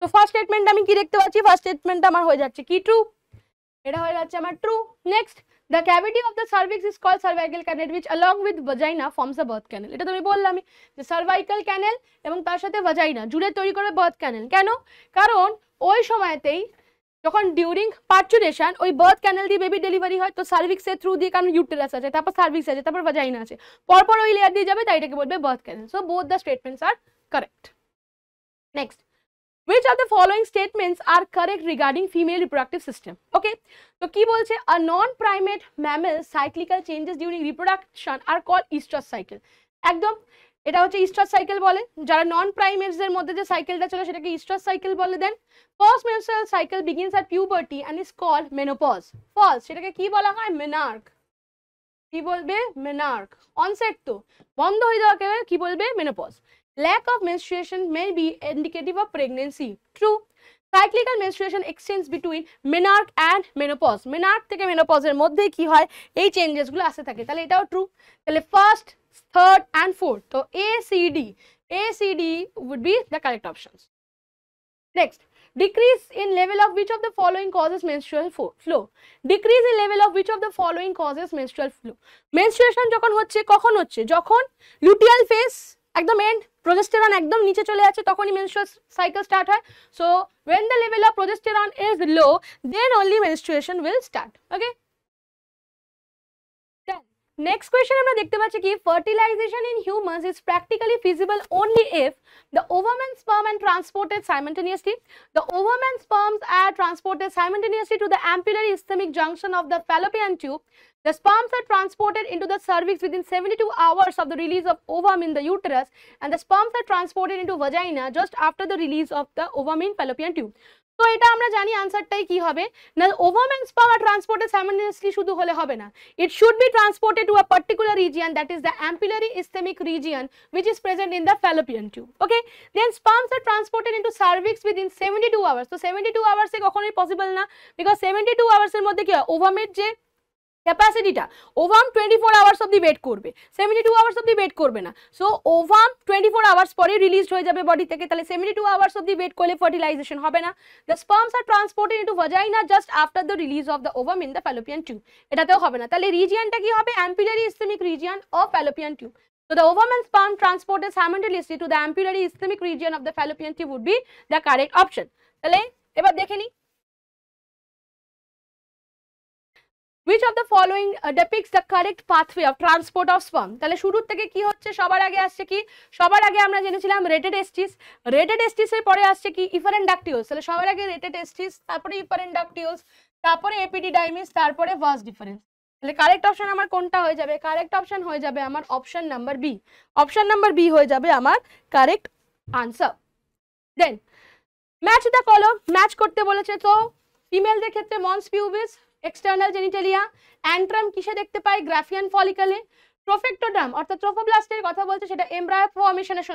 তো ফার্স্ট স্টেটমেন্ট আমি কি দেখতে পাচ্ছি ফার্স্ট স্টেটমেন্ট আমার হয়ে যাচ্ছে কি ট্রু এটা হয়ে যাচ্ছে আমার true next the cavity of the cervix is call cervical canal which along with vagina forms a birth canal এটা তুমি বললামই যে সার্ভাইকাল ক্যানেল এবং তার সাথে ভাজাইনা জুড়ে তৈরি করে বার্থ ক্যানেল কেন কারণ ওই সময়তেই যখন ডিউরিং পার্চুরেশন ওই বার্থ ক্যানেল দিয়ে বেবি ডেলিভারি হয় তো সার্ভিক্সের থ্রু দিয়ে কারণ ইউটেরাস আছে তারপর সার্ভিক্স আছে তারপর ভাজাইনা আছে পরপর ওই লেয়ার দিয়ে যাবে তাই এটাকে বলবে birth canal so both the statements are correct next which of the following statements are correct regarding female reproductive system okay তো কি বলছে a non primate mammal cyclical changes during reproduction are called estrus cycle একদম এটা হচ্ছে Easter cycle বলে যারা নন প্রাইমেটসদের মধ্যে যে সাইকেলটা ছিল সেটাকে ইস্টার সাইকেল বলে then first menstrual cycle begins at puberty and is call menopause first সেটাকে কি বলা হয় মেনার্ক কি বলবে মেনার্ক অনসেট তো বন্ধ হয়ে যাওয়াকে কি বলবে menopause Lack of menstruation may be indicative of pregnancy. True. Cyclical menstruation exchange between menarche and menopause menarche থেকে মেনোপজের মধ্যে কি হয় এই চেঞ্জেসগুলো আসতে থাকে তাহলে এটাও ট্রু তাহলে ফার্স্ট থার্ড অ্যান্ড ফোর্থ তো A C D A C D would be the correct options next decrease in level of which of the following causes menstrual flow decrease in level of which of the following causes menstrual flow menstruation যখন হচ্ছে কখন হচ্ছে যখন luteal phase একদম end progesterone একদম নিচে চলে যাচ্ছে তখনই মেনস্ট্রুয়াল সাইকেল স্টার্ট হয় so when the level of progesterone is low then only menstruation will start okay next question amra dekhte pacchi ki fertilization in humans is practically feasible only if the ovum and sperm are transported simultaneously the ovum and sperms are transported simultaneously to the ampullary isthmic junction of the fallopian tube the sperms are transported into the cervix within 72 hours of the release of ovum in the uterus and the sperms are transported into vagina just after the release of the ovum in fallopian tube তো এটা আমরা জানি আনসারটাই কি হবে না ovum ওভারম্যান্স পাওয়ার ট্রান্সপোর্টের স্যামিনিয়াসলি শুধু হলে হবে না it should be transported to a particular region that is the ampullary isthmic region which is present in the Fallopian tube okay then sperms are transported into cervix within seventy two hours তো seventy two আওয়ার্সে কখনোই possible না because seventy two আওয়ার্সের মধ্যে কি হয় ওভারমেড যে ক্যাপাসিটিটা ওভাম টোয়েন্টি ফোর আওয়ার্স অব্দি ওয়েট করবে সেভেন্টি টু আওয়ার্স অব্দি ওয়েট করবে না so ovum twenty four hours পরে রিলিজড হয়ে যাবে বডি থেকে তাহলে সেভেন্টি টু আওয়ার্স অব্দি ওয়েট করলে ফার্টিলাইজেশন হবে না the sperms are transported into vagina just after the release of the ovum in the Fallopian tube এটাতেও হবে না তাহলে রিজিয়ানটা কি হবে ampullary isthmic region of Fallopian tube So the ovum and sperm transport is simultaneously to the ampullary ischemic region of the fallopian tube would be the correct option. তাহলে এবার দেখে নিই which of the following uh, depicts the correct pathway of transport of sperm তাহলে শুরুর থেকে কি হচ্ছে সবার আগে আসছে কি সবার আগে আমরা জেনেছিলাম রেটেড এস্টিস রেটেড এস্টিস এর পরে আসছে কি ইফারেন্ডাকটিওস তাহলে সবার আগে রেটেড এস্টিস তারপরে ইফারেন্ডাকটিওস তারপরে এপিডিডাইমিস তারপরে ভার্স ডিফারেন্স তাহলে কারেক্ট অপশন আমার কোনটা হয়ে যাবে কারেক্ট অপশন হয়ে যাবে আমার option number B option number B হয়ে যাবে আমার correct answer then match the column match করতে বলেছে তো ফিমেলদের ক্ষেত্রে mons pubis external genitalia antrum কিসে দেখতে পাই গ্রাফিয়ান ফলিকালে প্রোফেক্টোডাম অর্থাৎ ট্রোফোব্লাস্টের কথা বলছে সেটা এমব্রায়ার ফর্মেশনের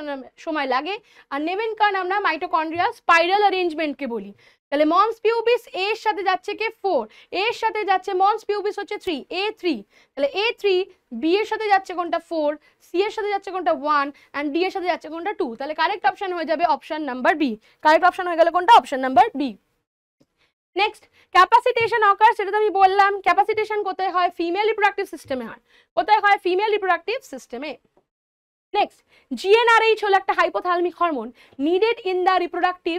সময় লাগে আর নেভেন কার্ন আমরা মাইটোকন্ড্রিয়া স্পাইরাল অ্যারেঞ্জমেন্টকে বলি তাহলে মন্স পিউবিস এর সাথে যাচ্ছে কে ফোর এর সাথে যাচ্ছে মন্স পিউবিস হচ্ছে থ্রি এ থ্রি তাহলে এ থ্রি বি এর সাথে যাচ্ছে কোনটা ফোর সি এর সাথে যাচ্ছে কোনটা ওয়ান অ্যান্ড ডি এর সাথে যাচ্ছে কোনটা টু তাহলে কারেক্ট অপশান হয়ে যাবে option number B correct option হয়ে গেলে কোনটা option number B next capacitation occur সেটা তো আমি বললাম ক্যাপাসিটেশন কোথায় হয় ফিমেল রিপ্রোডাক্টিভ সিস্টেমে হয় কোথায় হয় ফিমেল রিপ্রোডাক্টিভ সিস্টেমে নেক্সট জিএনআরএইচ হলো একটা hypothalamic hormone needed in the reproductive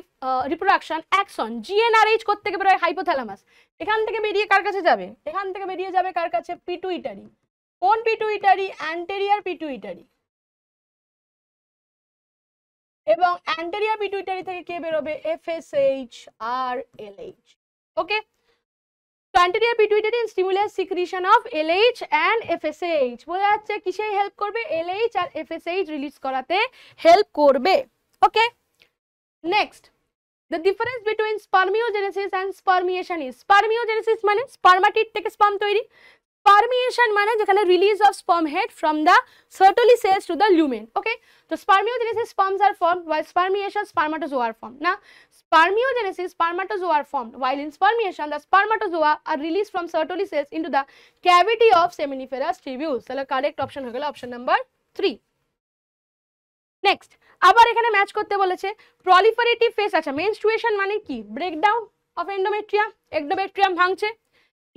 reproduction action GnRH করতে থেকে বেরোয় হাইপোথ্যালামাস এখান থেকে বেরিয়ে কার কাছে যাবে এখান থেকে বেরিয়ে যাবে কার কাছে পিটুইটারি কোন পিটুইটারি অ্যান্টেরিয়ার পিটুইটারি এবং অ্যান্টেরিয়ার পিটুইটারি থেকে কে বেরোবে এফএসএইচ আর LH Okay. So anterior pituitary stimulus secretion of LH and FSH. বোঝা যাচ্ছে কিসে হেল্প করবে LH আর FSH রিলিজ করাতে হেল্প করবে okay next the difference between spermiogenesis and spermiation is spermiogenesis মানে স্পার্মাটিড থেকে স্পাম তৈরি স্পার্মিয়েশন মানে যেখানে release of sperm head from the Sertoli cells to the lumen okay তো স্পার্মিওজেনেসিস স্পামস আর ফর্ম বা spermiation স্পার্মাটোজোয়ার form না Spermiogenesis, spermatozoa are formed, while in spermiation, the spermatozoa are released from Sertoli cells into the cavity of seminiferous tubules. তাহলে correct option হয়ে গেল option number 3. Next, আবার এখানে match করতে বলেছে proliferative phase আচ্ছা menstruation মানে কি breakdown of endometrium, endometrium ভাঙছে।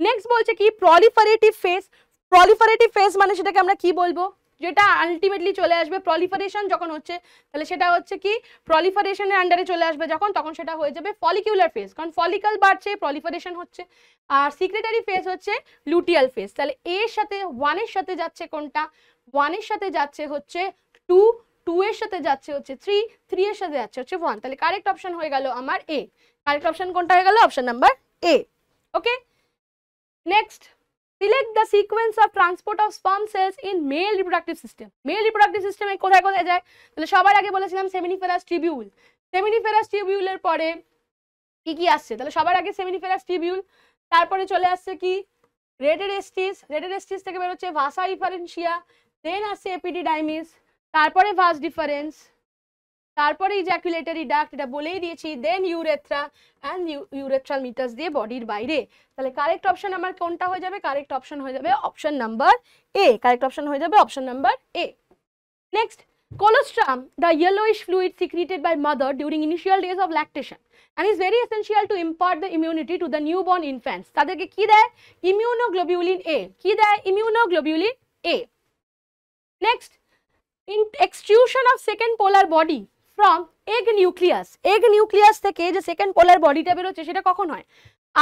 Next বলছে কি proliferative phase, proliferative phase মানে সেটাকে আমরা কি বলবো যেটা আলটিমেটলি চলে আসবে প্রলিফারেশন যখন হচ্ছে তাহলে সেটা হচ্ছে কি প্রলিফারেশনের আন্ডারে চলে আসবে যখন তখন সেটা হয়ে যাবে ফলিকিউলার ফেজ কারণ ফলিকাল বাড়ছে প্রলিফারেশন হচ্ছে আর সিক্রেটারি ফেজ হচ্ছে লুটিয়াল ফেজ তাহলে এর সাথে ওয়ানের সাথে যাচ্ছে কোনটা ওয়ানের সাথে যাচ্ছে হচ্ছে টু টু এর সাথে যাচ্ছে হচ্ছে থ্রি থ্রি এর সাথে যাচ্ছে হচ্ছে ওয়ান তাহলে কারেক্ট অপশন হয়ে গেল আমার এ কারেক্ট অপশন কোনটা হয়ে গেল option number A okay next select the sequence of transport of sperm cells in male reproductive system male reproductive সিস্টেমে কোথায় কোথায় যায় তাহলে সবার আগে বলেছিলাম সেমিনিফেরাস টিবিউল সেমিনিফেরাস টিবিউলের পরে কি কি আসছে তাহলে সবার আগে সেমিনিফেরাস টিবিউল তারপরে চলে আসছে কি রেডেড এস্টিস রেডেড এস্টিস থেকে বেরোচ্ছে ভাষা ডিফারেন্সিয়া দেন আসছে এপিডিডাইমিস তারপরে ভাস ডিফারেন্স তারপরে ইজাকুলেটারি ডাক্ট এটা বলেই দিয়েছি then urethra and urethral meatus দিয়ে বডির বাইরে তাহলে কারেক্ট অপশান আমার কোনটা হয়ে যাবে কারেক্ট অপশন হয়ে যাবে option number A correct option হয়ে যাবে option number A next colostrum the yellowish fluid secreted by mother during initial days of lactation and is very essential to impart the immunity to the newborn infants তাদেরকে কী দেয় immunoglobulin A কী দেয় immunoglobulin A next in extrusion of second polar body from egg nucleus egg nucleus থেকে যে second polar বডিটা বেরোচ্ছে সেটা কখন হয়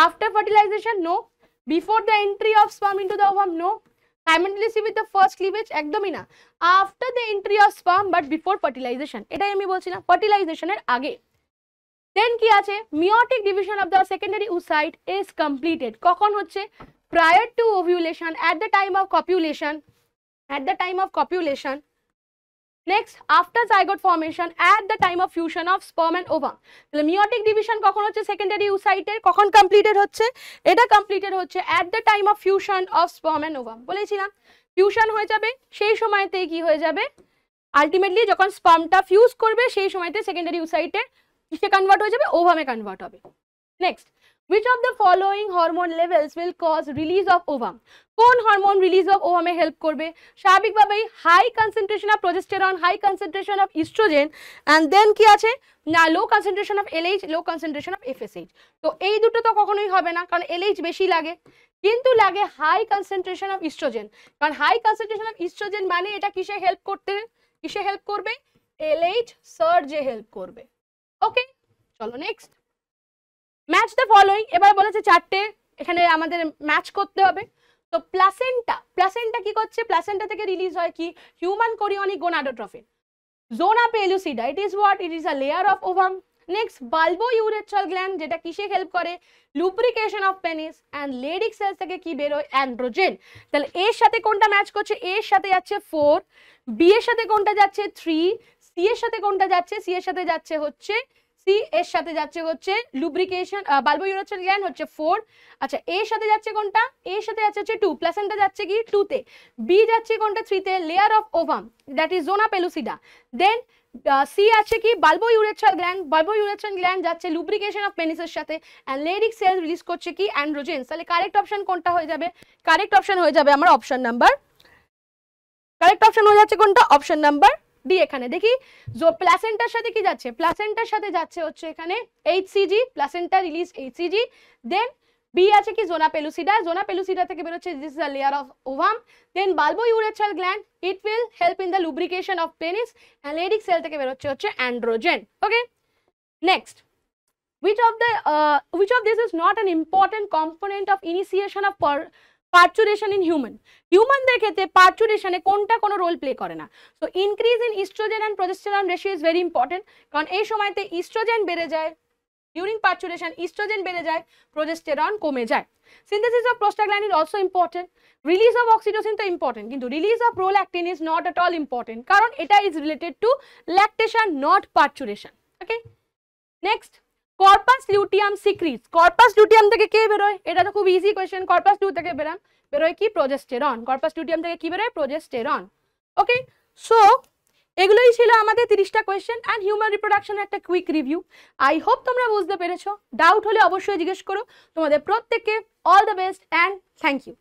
after fertilisation no before the entry of sperm into the ovum no simultaneously with the first cleavage একদমই না after the entry of sperm but before fertilisation এটাই আমি বলছিলাম ফার্টিলাইজেশনের আগে দেন কি আছে meiotic division of the secondary oocyte is completed কখন হচ্ছে prior to ovulation at the time of copulation at the time of copulation next after zygote formation at the time of fusion of sperm and ovum তাহলে meiotic division কখন হচ্ছে secondary ইউসাইটের কখন completed হচ্ছে এটা completed হচ্ছে at the time of fusion of sperm and ovum বলেছিলাম fusion হয়ে যাবে সেই সময়তেই কি হয়ে যাবে আলটিমেটলি যখন স্পার্মটা ফিউজ করবে সেই সময়তে সেকেন্ডারি ইউসাইটে কিসে কনভার্ট হয়ে যাবে ওভামে কনভার্ট হবে next which of the following hormone levels will cause release of ovum কোন হরমোন রিলিজ অফ ওভামে হেল্প করবে স্বাভাবিকভাবেই high concentration of progesterone high concentration of oestrogen and then কি আছে না low concentration of LH low concentration of FSH তো এই দুটো তো কখনোই হবে না কারণ এলএইচ বেশি লাগে কিন্তু লাগে হাই কনসেন্ট্রেশন অফ ইস্ট্রোজেন কারণ হাই কনসেন্ট্রেশন অফ ইস্ট্রোজেন মানে এটা কিসে হেল্প করতে কিসে হেল্প করবে এলএইচ সার্জে হেল্প করবে ওকে চলো নেক্সট ম্যাচ দ্য ফলোয়িং এবার বলেছে চারটে এখানে আমাদের ম্যাচ করতে হবে তো প্লাসেন্টা প্লাসেন্টা কি করছে প্লাসেন্টা থেকে রিলিজ হয় কি human chorionic gonadotropin zona pellucida it is what it is a layer of ovum next bulbourethral gland যেটা কিসে হেল্প করে lubrication of penis and Leydig cells থেকে কি বেরোয় অ্যান্ড্রোজেন তাহলে এর সাথে কোনটা ম্যাচ করছে এর সাথে যাচ্ছে ফোর বি এর সাথে কোনটা যাচ্ছে থ্রি সি এর সাথে কোনটা যাচ্ছে সি এর সাথে যাচ্ছে হচ্ছে সি এর সাথে যাচ্ছে হচ্ছে লুব্রিকেশন বাল্ব ইউরোচন গ্ল্যান্ড হচ্ছে ফোর আচ্ছা এর সাথে যাচ্ছে কোনটা এর সাথে যাচ্ছে হচ্ছে টু প্লাসেন্টা যাচ্ছে কি টুতে বি যাচ্ছে কোনটা থ্রিতে layer of ovum that is zona pellucida then C আছে কি bulbourethral gland bulbourethral gland যাচ্ছে লুব্রিকেশন অফ পেনিসের সাথে অ্যান্ড লেডিক সেল রিলিজ করছে কি অ্যান্ড্রোজেন তাহলে কারেক্ট অপশন কোনটা হয়ে যাবে কারেক্ট অপশন হয়ে যাবে আমার অপশন নাম্বার কারেক্ট অপশন হয়ে যাচ্ছে কোনটা অপশন নাম্বার ডি এখানে দেখি প্লাসেন্টার সাথে কি যাচ্ছে প্লাসেন্টার সাথে যাচ্ছে হচ্ছে এখানে HCG placenta release HCG then B আছে কি জোনা পেলুসিডা জোনা পেলুসিডা থেকে বেরোচ্ছে this is the layer of ovum then bulbourethral gland it will help in the lubrication of penis and Leydig cell থেকে বেরোচ্ছে হচ্ছে androgen okay next which of the uh, which of this is not an important component of initiation of per parturition in human হিউম্যানদের ক্ষেত্রে পার্চুরেশনে কোনটা কোনো role play করে না তো increase in oestrogen and progesterone ratio is very important কারণ এই সময়তে ইস্ট্রোজেন বেড়ে যায় ডিউরিং পার্চুরেশন ইস্ট্রোজেন বেড়ে যায় প্রজেস্টেরন কমে যায় synthesis of prostaglandin is also important release of oxytocin তো ইম্পর্টেন্ট কিন্তু release of prolactin is not at all important কারণ এটা is related to lactation not parturition okay next corpus luteum secretes corpus luteum থেকে কে বেরোয় এটা তো খুব ইজি কোয়েশ্চেন কর্পাস লিউ থেকে বেরান বেরোয় কি প্রোজেস্টেরন কর্পাস লিউটিয়াম থেকে কি বেরোয় প্রোজেস্টেরন ওকে সো এগুলোই ছিল আমাদের তিরিশটা কোয়েশ্চেন অ্যান্ড হিউম্যান রিপ্রোডাকশনের একটা কুইক রিভিউ আই হোপ তোমরা বুঝতে পেরেছো ডাউট হলে অবশ্যই জিজ্ঞেস করো তোমাদের প্রত্যেককে all the best and thank you